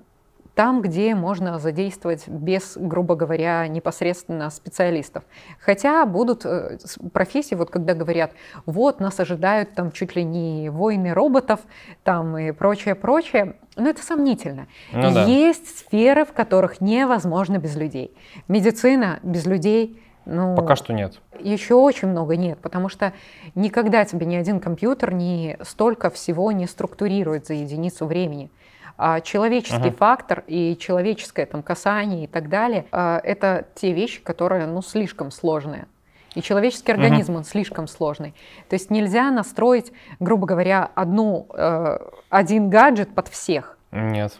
там, где можно задействовать без, грубо говоря, непосредственно специалистов. Хотя будут э, профессии, вот когда говорят, вот нас ожидают там чуть ли не войны роботов там и прочее, прочее, но ну, это сомнительно. Ну, да. Есть сферы, в которых невозможно без людей. Медицина без людей – ну, Пока что нет. Еще очень много нет, потому что никогда тебе ни один компьютер не столько всего не структурирует за единицу времени. А, человеческий ага. фактор и человеческое там касание и так далее, а, это те вещи, которые ну слишком сложные. И человеческий организм, угу. он слишком сложный. То есть нельзя настроить, грубо говоря, одну, э, один гаджет под всех. Нет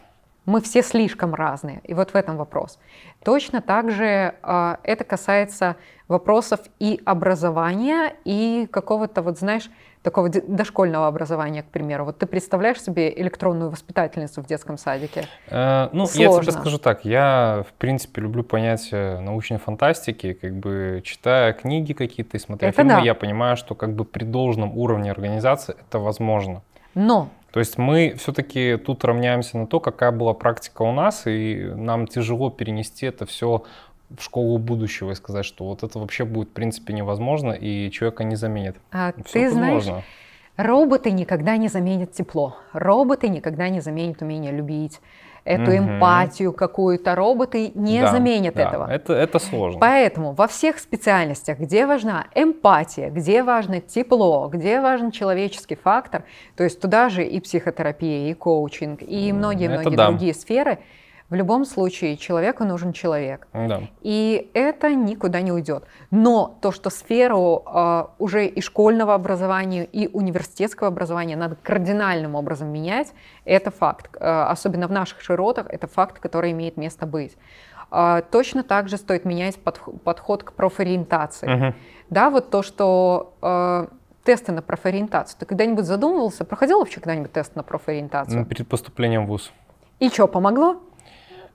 мы все слишком разные. И вот в этом вопрос. Точно так же э, это касается вопросов и образования, и какого-то, вот знаешь, такого дошкольного образования, к примеру. Вот ты представляешь себе электронную воспитательницу в детском садике? Э, ну, Сложно. я тебе скажу так, я, в принципе, люблю понятие научной фантастики, как бы читая книги какие-то и смотря это фильмы, да. я понимаю, что как бы при должном уровне организации это возможно. Но то есть мы все-таки тут равняемся на то, какая была практика у нас, и нам тяжело перенести это все в школу будущего и сказать, что вот это вообще будет в принципе невозможно, и человека не заменит. А Все ты возможно. знаешь, роботы никогда не заменят тепло, роботы никогда не заменят умение любить, эту угу. эмпатию какую-то роботы не да, заменят да, этого. Это, это сложно. Поэтому во всех специальностях, где важна эмпатия, где важно тепло, где важен человеческий фактор, то есть туда же и психотерапия, и коучинг, и многие-многие многие да. другие сферы – в любом случае, человеку нужен человек. Да. И это никуда не уйдет. Но то, что сферу э, уже и школьного образования, и университетского образования надо кардинальным образом менять, это факт. Э, особенно в наших широтах, это факт, который имеет место быть. А, точно так же стоит менять под, подход к профориентации. Угу. Да, вот то, что... Э, тесты на профориентацию. Ты когда-нибудь задумывался, проходил вообще когда-нибудь тест на профориентацию? Перед поступлением в ВУЗ. И что, помогло?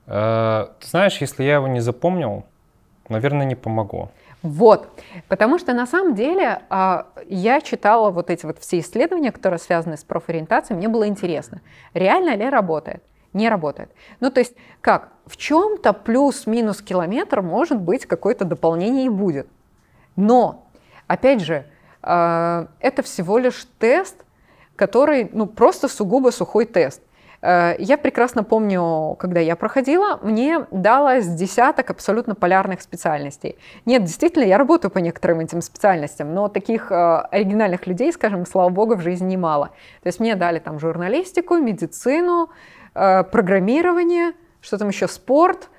Э, ты знаешь, если я его не запомнил, наверное, не помогу. Вот, потому что на самом деле а, я читала вот эти вот все исследования, которые связаны с профориентацией, мне было интересно, реально ли работает не работает. Ну, то есть как? В чем-то плюс-минус километр, может быть, какое-то дополнение и будет. Но, опять же, а, это всего лишь тест, который, ну, просто сугубо сухой тест. Э, я прекрасно помню, когда я проходила, мне далось десяток абсолютно полярных специальностей. Нет, действительно, я работаю по некоторым этим специальностям, но таких э, оригинальных людей, скажем, слава богу, в жизни немало. То есть мне дали там журналистику, медицину, э, программирование, что там еще, спорт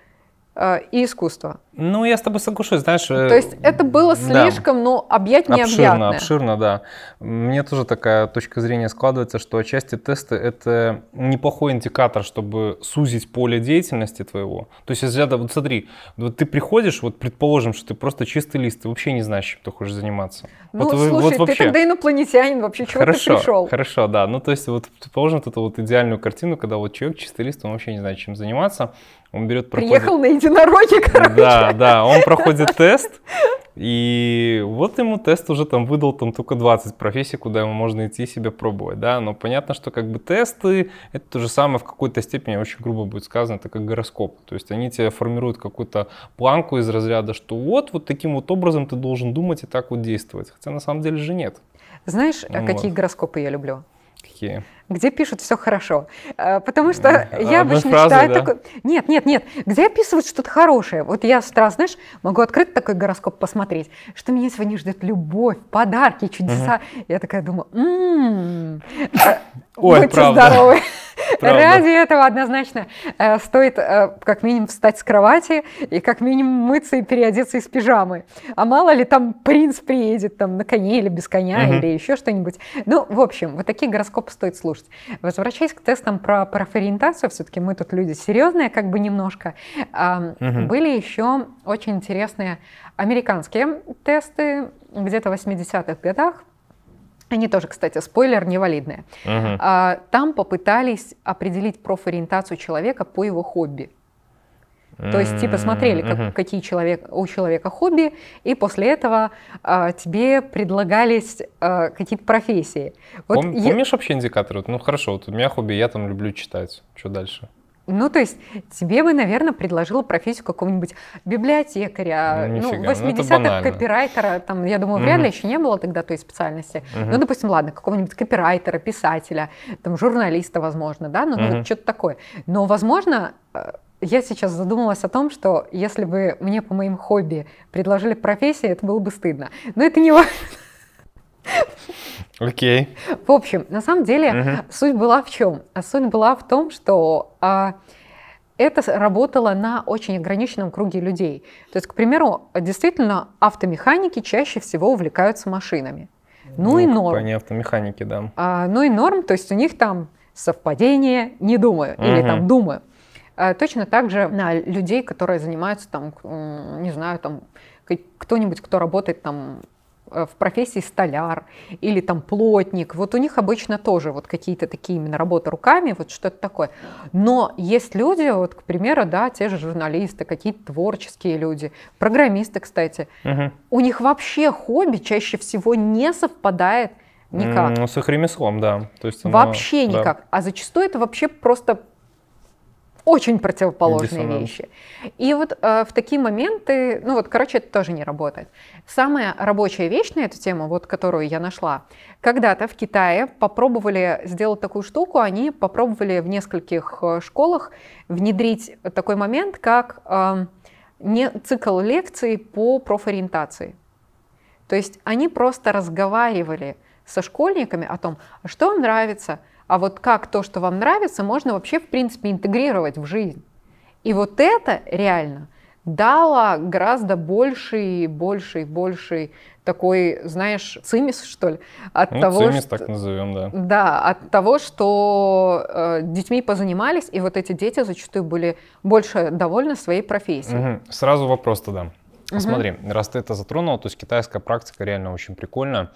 и искусство. Ну, я с тобой соглашусь, знаешь. Э, то есть это было слишком, да. ну, объять необъятное. Обширно, обширно, да. Мне тоже такая точка зрения складывается, что отчасти тесты — это неплохой индикатор, чтобы сузить поле деятельности твоего. То есть, если вот смотри, вот ты приходишь, вот предположим, что ты просто чистый лист, ты вообще не знаешь, чем ты хочешь заниматься. Ну, вот, слушай, вот вообще... ты тогда инопланетянин вообще, чего хорошо, ты пришел? Хорошо, да. Ну, то есть, вот предположим вот эту вот идеальную картину, когда вот человек чистый лист, он вообще не знает, чем заниматься, он берет... Проходит... Приехал на единороге, короче. Да, да, да, он проходит тест, и вот ему тест уже там выдал там только 20 профессий, куда ему можно идти себя пробовать, да, но понятно, что как бы тесты, это то же самое в какой-то степени, очень грубо будет сказано, это как гороскоп, то есть они тебе формируют какую-то планку из разряда, что вот, вот таким вот образом ты должен думать и так вот действовать, хотя на самом деле же нет. Знаешь, э, ну, какие гороскопы я люблю? Какие? где пишут все хорошо. Э, потому что а, я обычно фразы, читаю да? такой... Нет, нет, нет. Где описывают что-то хорошее. Вот я с утра, знаешь, могу открыть такой гороскоп, посмотреть, что меня сегодня ждет любовь, подарки, чудеса. Угу. Я такая думаю, м-м, Ой, будьте правда. здоровы. Правда. Ради этого однозначно э, стоит э, как минимум встать с кровати и как минимум мыться и переодеться из пижамы. А мало ли там принц приедет там на коне или без коня угу. или еще что-нибудь. Ну, в общем, вот такие гороскопы стоит слушать слушать. Возвращаясь к тестам про профориентацию, все-таки мы тут люди серьезные, как бы немножко. Угу. Были еще очень интересные американские тесты где-то в 80-х годах. Они тоже, кстати, спойлер, невалидные. Угу. Там попытались определить профориентацию человека по его хобби. То есть, типа, смотрели, как, mm-hmm. какие человек, у человека хобби, и после этого а, тебе предлагались а, какие-то профессии. Вот Пом, я... Помнишь вообще индикаторы? ну, хорошо, вот у меня хобби, я там люблю читать. Что дальше? Ну, то есть тебе бы, наверное, предложила профессию какого-нибудь библиотекаря, ну, ну 80-х ну, копирайтера, там, я думаю, вряд ли еще не было тогда той специальности. Угу. Ну, допустим, ладно, какого-нибудь копирайтера, писателя, там, журналиста, возможно, да, ну, угу. ну что-то такое. Но, возможно, э, я сейчас задумалась о том, что если бы мне по моим хобби предложили профессию, это было бы стыдно. Но это не важно. Окей. Okay. В общем, на самом деле uh-huh. суть была в чем? А суть была в том, что а, это работало на очень ограниченном круге людей. То есть, к примеру, действительно, автомеханики чаще всего увлекаются машинами. Ну, ну и норм. Они автомеханики, да. А, ну и норм, то есть у них там совпадение, не думаю, uh-huh. или там думаю. А, точно так же на людей, которые занимаются там, не знаю, там кто-нибудь, кто работает там э, в профессии столяр или там плотник. Вот у них обычно тоже вот какие-то такие именно работы руками, вот что-то такое. Но есть люди, вот, к примеру, да, те же журналисты, какие-то творческие люди, программисты, кстати. Угу. У них вообще хобби чаще всего не совпадает никак. Ну, с их ремеслом, да. То есть оно, вообще никак. Да. А зачастую это вообще просто очень противоположные Диссонанс. вещи. И вот э, в такие моменты, ну вот, короче, это тоже не работает. Самая рабочая вещь на эту тему, вот которую я нашла, когда-то в Китае попробовали сделать такую штуку, они попробовали в нескольких э, школах внедрить такой момент, как э, не цикл лекций по профориентации. То есть они просто разговаривали со школьниками о том, что им нравится – а вот как то, что вам нравится, можно вообще, в принципе, интегрировать в жизнь. И вот это реально дало гораздо больший, больший, больший такой, знаешь, цимис, что ли, от ну, того, цимис, что... так назовем, да. Да, от того, что э, детьми позанимались, и вот эти дети зачастую были больше довольны своей профессией. Угу. Сразу вопрос тогда. Угу. Смотри, раз ты это затронул, то есть китайская практика реально очень прикольная.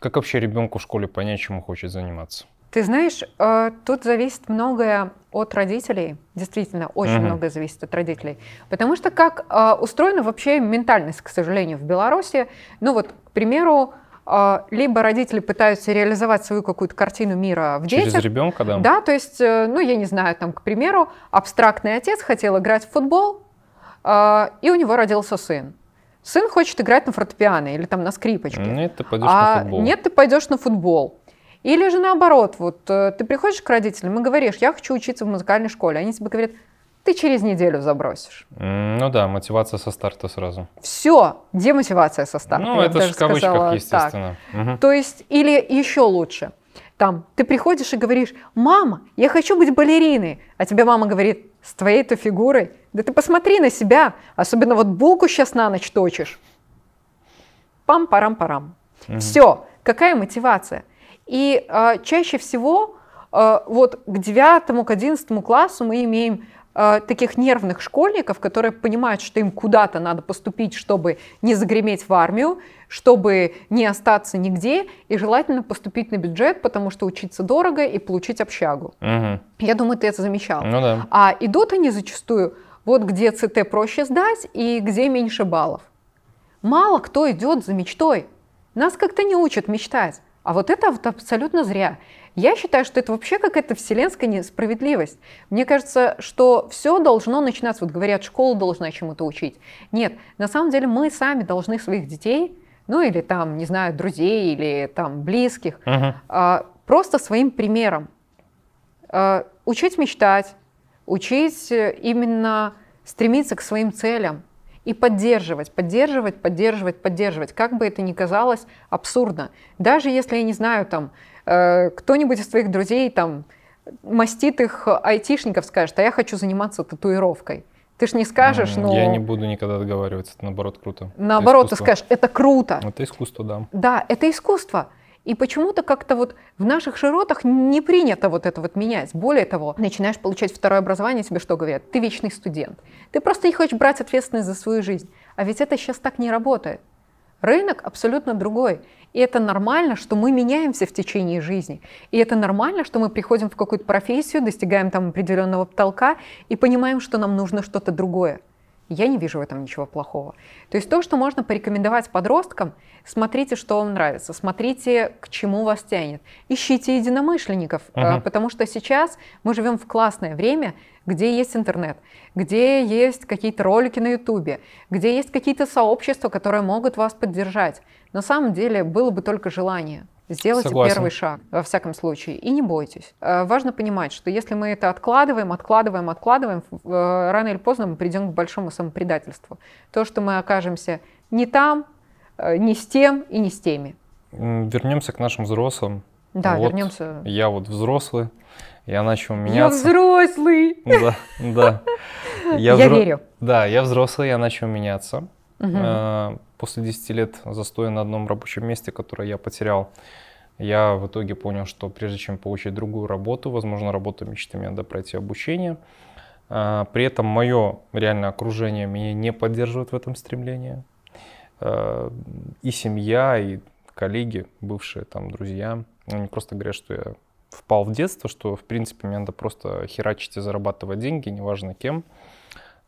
Как вообще ребенку в школе понять, чем он хочет заниматься? Ты знаешь, э, тут зависит многое от родителей, действительно, очень угу. многое зависит от родителей. Потому что как э, устроена вообще ментальность, к сожалению, в Беларуси, ну вот, к примеру, э, либо родители пытаются реализовать свою какую-то картину мира в детях. Через ребенка, да? Да, то есть, ну, я не знаю, там, к примеру, абстрактный отец хотел играть в футбол, и у него родился сын. Сын хочет играть на фортепиано или там на скрипочке. Нет, ты пойдешь а на футбол. Нет, ты пойдешь на футбол. Или же наоборот, вот э, ты приходишь к родителям и говоришь, я хочу учиться в музыкальной школе. Они тебе говорят, ты через неделю забросишь. Ну да, мотивация со старта сразу. Все, демотивация со старта. Ну, это же в кавычках, сказала, естественно. Угу. То есть, или еще лучше, там, ты приходишь и говоришь, мама, я хочу быть балериной, а тебе мама говорит, с твоей-то фигурой, да ты посмотри на себя, особенно вот булку сейчас на ночь точишь. Пам-парам-парам. Угу. Все, какая мотивация? И э, чаще всего э, вот к 9, к 11 классу мы имеем э, таких нервных школьников, которые понимают, что им куда-то надо поступить, чтобы не загреметь в армию, чтобы не остаться нигде, и желательно поступить на бюджет, потому что учиться дорого и получить общагу. Угу. Я думаю, ты это замечал. Ну да. А идут они зачастую вот где ЦТ проще сдать и где меньше баллов. Мало кто идет за мечтой. Нас как-то не учат мечтать. А вот это вот абсолютно зря. Я считаю, что это вообще какая-то вселенская несправедливость. Мне кажется, что все должно начинаться. Вот говорят, школа должна чему-то учить. Нет, на самом деле мы сами должны своих детей, ну или там, не знаю, друзей или там близких, uh-huh. просто своим примером а, учить мечтать, учить э, именно стремиться к своим целям, и поддерживать, поддерживать, поддерживать, поддерживать, как бы это ни казалось абсурдно. Даже если, я не знаю, там, э, кто-нибудь из твоих друзей там мастит их айтишников, скажет, а я хочу заниматься татуировкой. Ты ж не скажешь, mm, ну... Я не буду никогда договариваться, это наоборот круто. Наоборот, ты скажешь, это круто. Это искусство, да. Да, это искусство. И почему-то как-то вот в наших широтах не принято вот это вот менять. Более того, начинаешь получать второе образование, тебе что говорят? Ты вечный студент. Ты просто не хочешь брать ответственность за свою жизнь. А ведь это сейчас так не работает. Рынок абсолютно другой. И это нормально, что мы меняемся в течение жизни. И это нормально, что мы приходим в какую-то профессию, достигаем там определенного потолка и понимаем, что нам нужно что-то другое. Я не вижу в этом ничего плохого. То есть то, что можно порекомендовать подросткам, смотрите, что вам нравится, смотрите, к чему вас тянет. Ищите единомышленников, угу. потому что сейчас мы живем в классное время, где есть интернет, где есть какие-то ролики на ютубе, где есть какие-то сообщества, которые могут вас поддержать. На самом деле было бы только желание. Сделайте Согласен. первый шаг, во всяком случае, и не бойтесь. Э, важно понимать, что если мы это откладываем, откладываем, откладываем, э, рано или поздно мы придем к большому самопредательству. То, что мы окажемся не там, э, не с тем и не с теми. Вернемся к нашим взрослым. Да, вот вернемся. Я вот взрослый, я начал меняться. Я взрослый! Да, да. Я, я взро... верю. Да, я взрослый, я начал меняться. Угу после 10 лет застоя на одном рабочем месте, которое я потерял, я в итоге понял, что прежде чем получить другую работу, возможно, работу мечты, мне надо пройти обучение. А, при этом мое реальное окружение меня не поддерживает в этом стремлении. А, и семья, и коллеги, бывшие там друзья, они просто говорят, что я впал в детство, что, в принципе, мне надо просто херачить и зарабатывать деньги, неважно кем.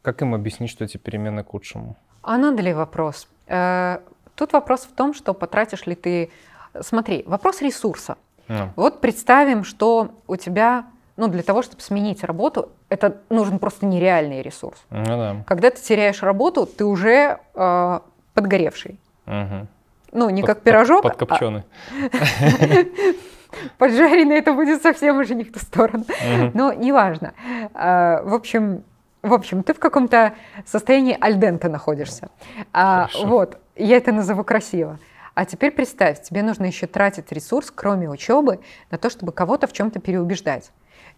Как им объяснить, что эти перемены к лучшему? А надо ли вопрос? Э, тут вопрос в том, что потратишь ли ты... Смотри, вопрос ресурса. Yeah. Вот представим, что у тебя, ну, для того, чтобы сменить работу, это нужен просто нереальный ресурс. Ну, да. Когда ты теряешь работу, ты уже э, подгоревший. Угу. Ну, не под, как пирожок. Под, подкопченый. Поджаренный это будет совсем уже не в ту сторону. Но неважно. Э, в общем, в общем, ты в каком-то состоянии альдента находишься. А, вот, я это назову красиво. А теперь представь, тебе нужно еще тратить ресурс, кроме учебы, на то, чтобы кого-то в чем-то переубеждать.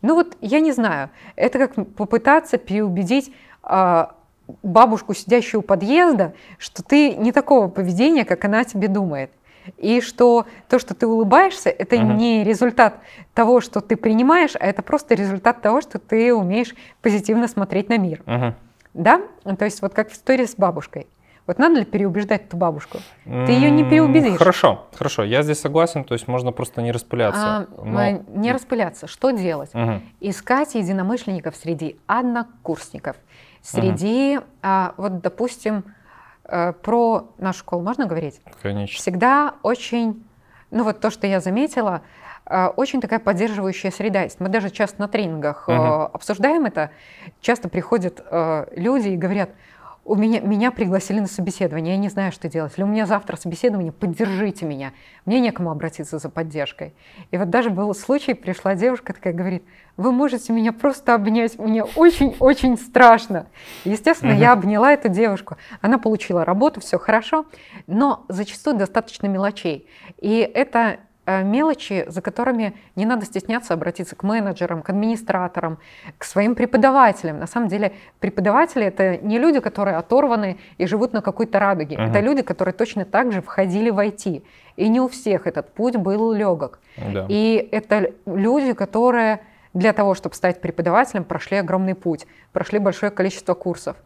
Ну вот, я не знаю, это как попытаться переубедить а, бабушку, сидящую у подъезда, что ты не такого поведения, как она тебе думает и что то, что ты улыбаешься, это угу. не результат того, что ты принимаешь, а это просто результат того, что ты умеешь позитивно смотреть на мир. Угу. Да? То есть вот как в истории с бабушкой. Вот надо ли переубеждать эту бабушку? Ты ее не переубедишь. Хорошо, хорошо, я здесь согласен, то есть можно просто не распыляться. А, Не распыляться, что делать? Угу. Искать единомышленников среди однокурсников, среди, угу. а, вот допустим, Э, про нашу школу можно говорить? Конечно. Всегда очень, ну вот то, что я заметила, э, очень такая поддерживающая среда есть. Мы даже часто на тренингах угу. обсуждаем это. Часто приходят люди и говорят, у меня, меня пригласили на собеседование, я не знаю, что делать. Или у меня завтра собеседование, поддержите меня. Мне некому обратиться за поддержкой. И вот даже был случай, пришла девушка такая, говорит, вы можете меня просто обнять, мне очень-очень страшно. Естественно, я обняла эту девушку. Она получила работу, все хорошо, но зачастую достаточно мелочей. И это Э, мелочи, за которыми не надо стесняться обратиться к менеджерам, к администраторам, к своим преподавателям. На самом деле преподаватели это не люди, которые оторваны и живут на какой-то радуге. uh Это люди, которые точно так же входили в IT. И не у всех этот путь был легок. Да. И это люди, которые для того, чтобы стать преподавателем, прошли огромный путь, прошли большое количество курсов.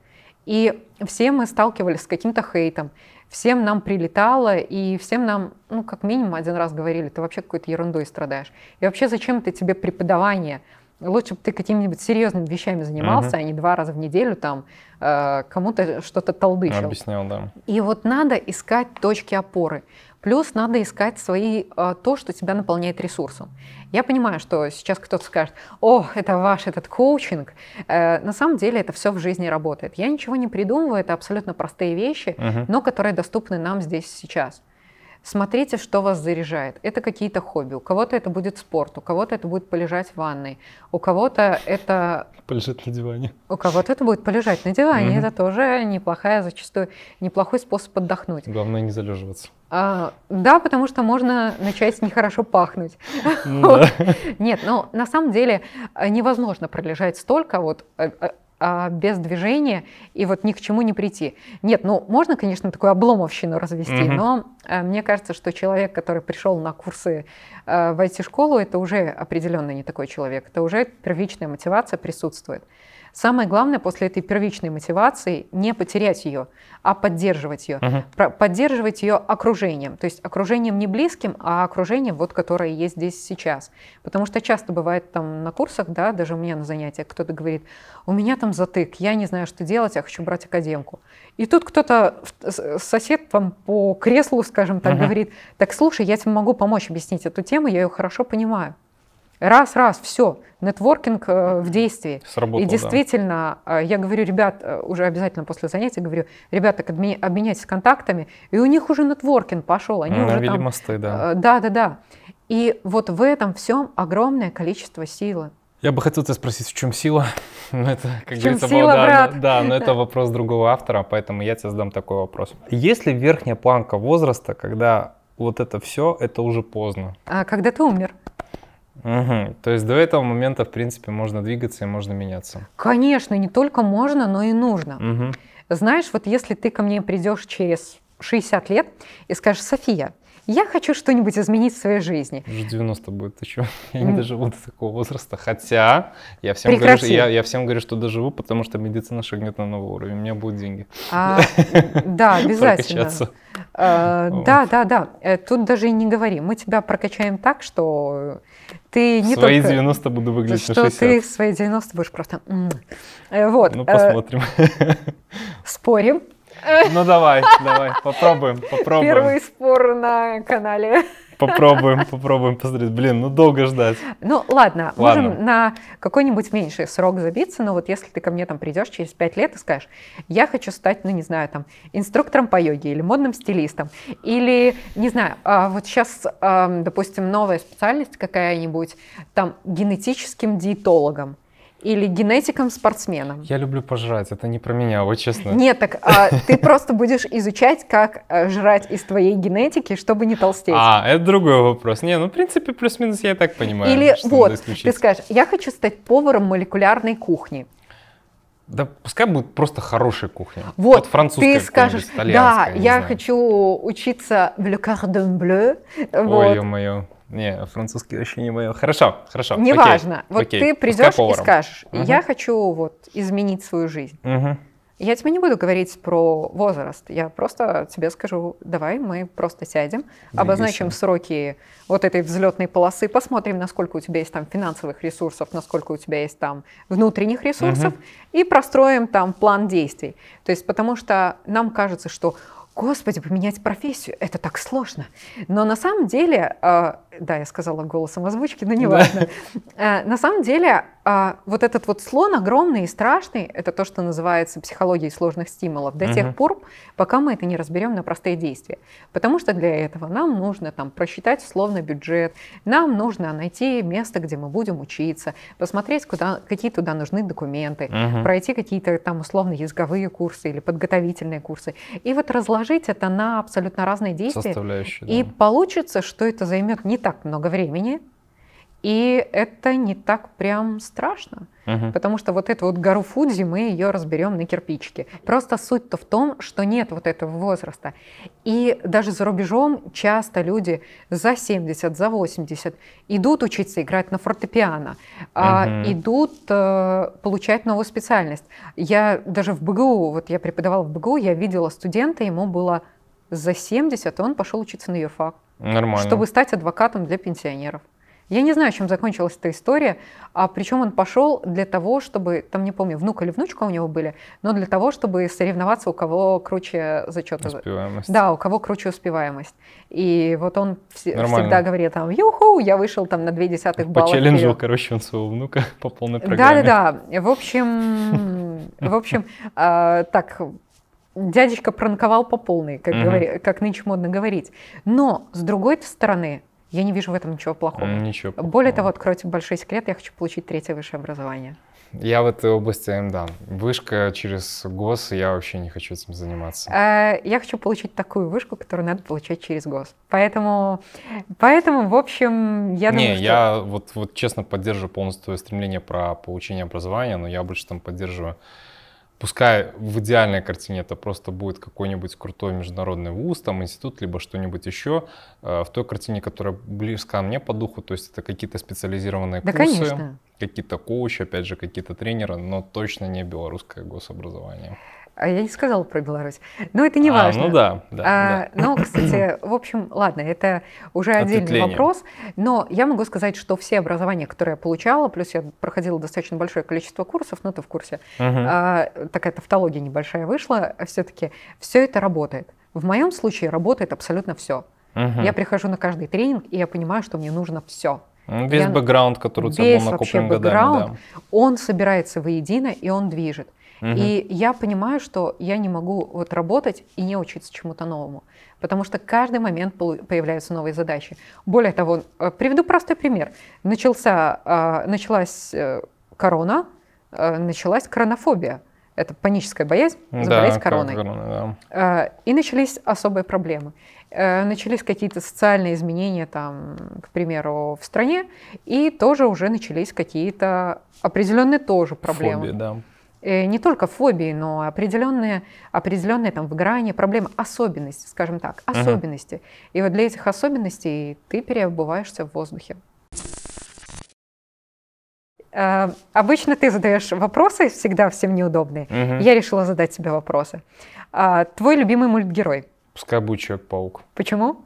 И все мы сталкивались с каким-то хейтом, всем нам прилетало, и всем нам, ну, как минимум один раз говорили, ты вообще какой-то ерундой страдаешь. И вообще зачем это тебе преподавание? Лучше бы ты какими-нибудь серьезными вещами занимался, угу. а не два раза в неделю там э, кому-то что-то толдычил. Объяснял, да. И вот надо искать точки опоры. Плюс надо искать свои, э, то, что тебя наполняет ресурсом. Я понимаю, что сейчас кто-то скажет, о, это ваш этот коучинг. Э, на самом деле это все в жизни работает. Я ничего не придумываю, это абсолютно простые вещи, угу. но которые доступны нам здесь сейчас. Смотрите, что вас заряжает. Это какие-то хобби. У кого-то это будет спорт, у кого-то это будет полежать в ванной, у кого-то это... Полежать на диване. У кого-то это будет полежать на диване. Это тоже неплохая, зачастую неплохой способ отдохнуть. Главное не залеживаться. А, да, потому что можно начать нехорошо пахнуть. Ну Нет, но на самом деле э, невозможно пролежать столько вот э, э, а, без движения и вот ни к чему не прийти. Нет, ну можно, конечно, такую обломовщину развести, mm но э, мне кажется, что человек, который пришел на курсы э, в IT-школу, это уже определенно не такой человек, это уже первичная мотивация присутствует. Самое главное после этой первичной мотивации не потерять ее, а поддерживать ее. Угу. Поддерживать ее окружением. То есть окружением не близким, а окружением, вот, которое есть здесь сейчас. Потому что часто бывает там на курсах, да, даже у меня на занятиях кто-то говорит, у меня там затык, я не знаю, что делать, я хочу брать академку. И тут кто-то, сосед там по креслу, скажем так, угу. говорит, так слушай, я тебе могу помочь объяснить эту тему, я ее хорошо понимаю. Раз, раз, все. Нетворкинг э, в действии. Сработало, и действительно, да. Э, я говорю, ребят, э, уже обязательно после занятия говорю, ребят, так обменяйтесь контактами. И у них уже нетворкинг пошел. Они ну, уже там... мосты, да. Да, да, да. И вот в этом всем огромное количество силы. Я бы хотел тебя спросить, в чем сила? Но ну, это, как в чем говорится, сила, да, брат? да, но это вопрос другого автора, поэтому я тебе задам такой вопрос. Есть ли верхняя планка возраста, когда вот это все, это уже поздно? А когда ты умер. Угу. То есть до этого момента, в принципе, можно двигаться и можно меняться. Конечно, не только можно, но и нужно. Угу. Знаешь, вот если ты ко мне придешь через 60 лет и скажешь, София, я хочу что-нибудь изменить в своей жизни. Уже 90 будет еще. Я не доживу до такого возраста. Хотя я всем, говорю, я, я всем говорю, что доживу, потому что медицина шагнет на новый уровень. У меня будут деньги. А, да, обязательно. А, да, да, да. Э, тут даже и не говори. Мы тебя прокачаем так, что ты не свои только... 90 буду выглядеть что на 60. ты свои 90 будешь просто... Э, вот. Ну, э, посмотрим. Спорим. Ну, давай, давай, попробуем, попробуем. Первый спор на канале. Попробуем, попробуем посмотреть. Блин, ну долго ждать. Ну ладно, ладно. можем на какой-нибудь меньший срок забиться, но вот если ты ко мне там придешь через пять лет и скажешь, я хочу стать, ну не знаю, там, инструктором по йоге или модным стилистом, или, не знаю, а, вот сейчас, допустим, новая специальность какая-нибудь, там, генетическим диетологом, или генетиком спортсменом. Я люблю пожрать, это не про меня, вот честно. Нет, так а, ты просто будешь изучать, как э, жрать из твоей генетики, чтобы не толстеть. А, это другой вопрос. Не, ну, в принципе, плюс-минус я и так понимаю. Или вот, ты скажешь, я хочу стать поваром молекулярной кухни. Да пускай будет просто хорошая кухня. Вот, вот французская, ты скажешь, да, я знаю. хочу учиться в Le Cardon Bleu. Ой, вот. ё-моё. Не, французский вообще не мое. Хорошо, хорошо. Неважно. Вот окей. ты придешь и скажешь, угу. я хочу вот изменить свою жизнь. Угу. Я тебе не буду говорить про возраст. Я просто тебе скажу, давай мы просто сядем, Двигайся. обозначим сроки вот этой взлетной полосы, посмотрим, насколько у тебя есть там финансовых ресурсов, насколько у тебя есть там внутренних ресурсов, угу. и простроим там план действий. То есть потому что нам кажется, что, господи, поменять профессию, это так сложно. Но на самом деле а, да, я сказала голосом озвучки, но неважно. Да. Э, на самом деле, а, вот этот вот слон огромный и страшный, это то, что называется психологией сложных стимулов, до угу. тех пор, пока мы это не разберем на простые действия. Потому что для этого нам нужно там просчитать условно бюджет, нам нужно найти место, где мы будем учиться, посмотреть, куда, какие туда нужны документы, угу. пройти какие-то там условно языковые курсы или подготовительные курсы. И вот разложить это на абсолютно разные действия. И да. получится, что это займет не так так много времени, и это не так прям страшно, угу. потому что вот эту вот гору Фудзи мы ее разберем на кирпичики. Просто суть-то в том, что нет вот этого возраста. И даже за рубежом часто люди за 70, за 80 идут учиться играть на фортепиано, угу. идут э, получать новую специальность. Я даже в БГУ, вот я преподавала в БГУ, я видела студента, ему было за 70, он пошел учиться на юрфак. Нормально. чтобы стать адвокатом для пенсионеров. Я не знаю, чем закончилась эта история, а причем он пошел для того, чтобы, там не помню, внук или внучка у него были, но для того, чтобы соревноваться, у кого круче зачет, Успеваемость. Да, у кого круче успеваемость. И вот он вс- всегда говорит там, ю я вышел там на две десятых балла. Почелленджил, короче, он своего внука по полной программе. Да-да-да, в общем, в общем, а, так, дядечка пранковал по полной, как, угу. говори, как нынче модно говорить. Но, с другой стороны, я не вижу в этом ничего плохого. Ничего плохого. Более того, откройте большой секрет, я хочу получить третье высшее образование. Я в этой области, эм, да, вышка через ГОС, я вообще не хочу этим заниматься. Э, я хочу получить такую вышку, которую надо получать через ГОС. Поэтому, поэтому в общем, я думаю, Не, что... я вот, вот честно поддерживаю полностью стремление про получение образования, но я больше там поддерживаю Пускай в идеальной картине это просто будет какой-нибудь крутой международный вуз, там институт, либо что-нибудь еще. Э, в той картине, которая близка мне по духу, то есть это какие-то специализированные да, курсы, конечно. какие-то коучи, опять же, какие-то тренеры, но точно не белорусское гособразование. А Я не сказала про Беларусь. Но это не а, важно. А, ну да. да, а, да. Но, кстати, в общем, ладно, это уже отдельный Ответвление. вопрос. Но я могу сказать, что все образования, которые я получала, плюс я проходила достаточно большое количество курсов, ну ты в курсе, угу. а, такая тавтология небольшая вышла, все-таки все это работает. В моем случае работает абсолютно все. Угу. Я прихожу на каждый тренинг, и я понимаю, что мне нужно все. Ну, весь я... бэкграунд, который у тебя был накоплен годами. Да. Он собирается воедино, и он движет. И я понимаю, что я не могу вот работать и не учиться чему-то новому, потому что каждый момент появляются новые задачи. Более того, э, приведу простой пример. Начался, э, началась э, корона, началась коронофобия. Это паническая боязнь, заболеть да, короной. Корона, да. И начались особые проблемы. Начались какие-то социальные изменения, там, к примеру, в стране, и тоже уже начались какие-то определенные тоже проблемы. Фобии, да. Э, не только фобии, но определенные, определенные там выгорания, проблемы, особенности, скажем так, особенности. Угу. И вот для этих особенностей ты переобуваешься в воздухе. Э, обычно ты задаешь вопросы, всегда всем неудобные. Угу. Я решила задать себе вопросы. Э, твой любимый мультгерой? Скабу Человек-паук. Почему?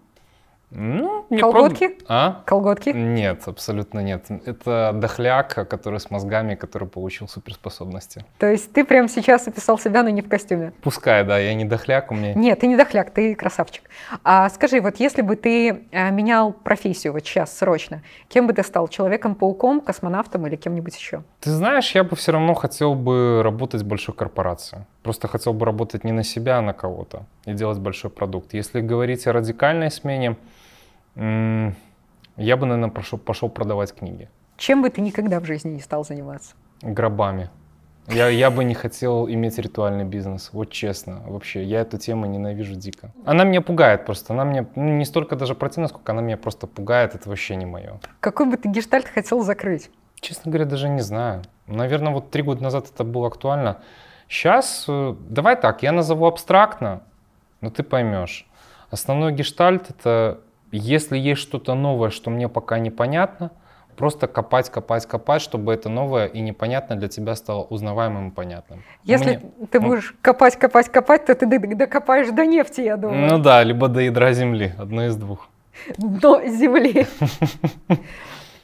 Ну, не Колготки? Проб... А? Колготки? Нет, абсолютно нет. Это дохляк, который с мозгами, который получил суперспособности. То есть ты прямо сейчас описал себя, но не в костюме? Пускай, да, я не дохляк, у меня... Нет, ты не дохляк, ты красавчик. А скажи, вот если бы ты э, менял профессию вот сейчас срочно, кем бы ты стал? Человеком-пауком, космонавтом или кем-нибудь еще? Ты знаешь, я бы все равно хотел бы работать в большой корпорации. Просто хотел бы работать не на себя, а на кого-то и делать большой продукт. Если говорить о радикальной смене, я бы, наверное, пошел, пошел продавать книги. Чем бы ты никогда в жизни не стал заниматься? Гробами. Я, я бы не хотел иметь ритуальный бизнес, вот честно, вообще. Я эту тему ненавижу дико. Она меня пугает просто, она мне ну, не столько даже противна, сколько она меня просто пугает, это вообще не мое. Какой бы ты гештальт хотел закрыть? Честно говоря, даже не знаю. Наверное, вот три года назад это было актуально. Сейчас, э, давай так, я назову абстрактно, но ты поймешь. Основной гештальт — это если есть что-то новое, что мне пока непонятно, просто копать, копать, копать, чтобы это новое и непонятное для тебя стало узнаваемым и понятным. Если Мне, ты ну, будешь копать, копать, копать, то ты докопаешь до нефти, я думаю. Ну да, либо до ядра земли, одно из двух. До земли.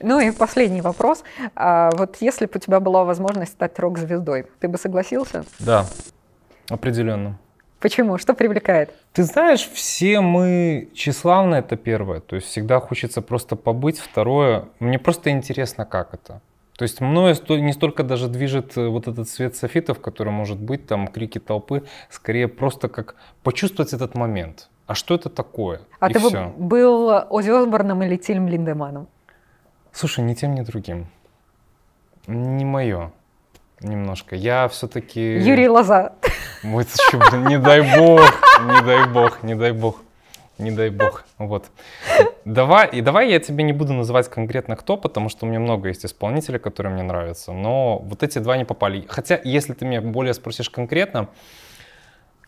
Ну и последний вопрос. А вот если бы у тебя была возможность стать рок-звездой, ты бы согласился? Да, определенно. Почему? Что привлекает? Ты знаешь, все мы тщеславны, это первое. То есть всегда хочется просто побыть. Второе, мне просто интересно, как это. То есть мною не столько даже движет э, вот этот свет софитов, который может быть, там крики толпы, скорее просто как почувствовать этот момент. А что это такое? А И ты все. был Ози Осборном или Тильм Линдеманом? Слушай, ни тем, ни другим. Не мое. Немножко. Я все-таки... Юрий Лоза мыться чем Не дай бог, не дай бог, не дай бог. Не дай бог. Вот. Давай, и давай я тебе не буду называть конкретно кто, потому что у меня много есть исполнителей, которые мне нравятся. Но вот эти два не попали. Хотя, если ты меня более спросишь конкретно,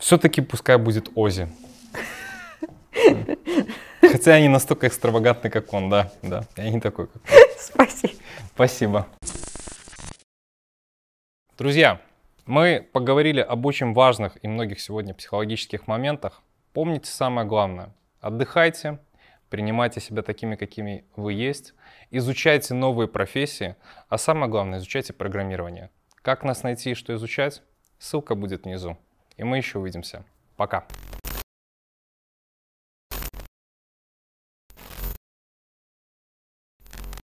все-таки пускай будет Ози. Хотя я не настолько экстравагантный, как он, да, да. Я не такой, как он. Спасибо. Спасибо. Друзья, мы поговорили об очень важных и многих сегодня психологических моментах. Помните самое главное. Отдыхайте, принимайте себя такими, какими вы есть, изучайте новые профессии, а самое главное, изучайте программирование. Как нас найти и что изучать? Ссылка будет внизу. И мы еще увидимся. Пока.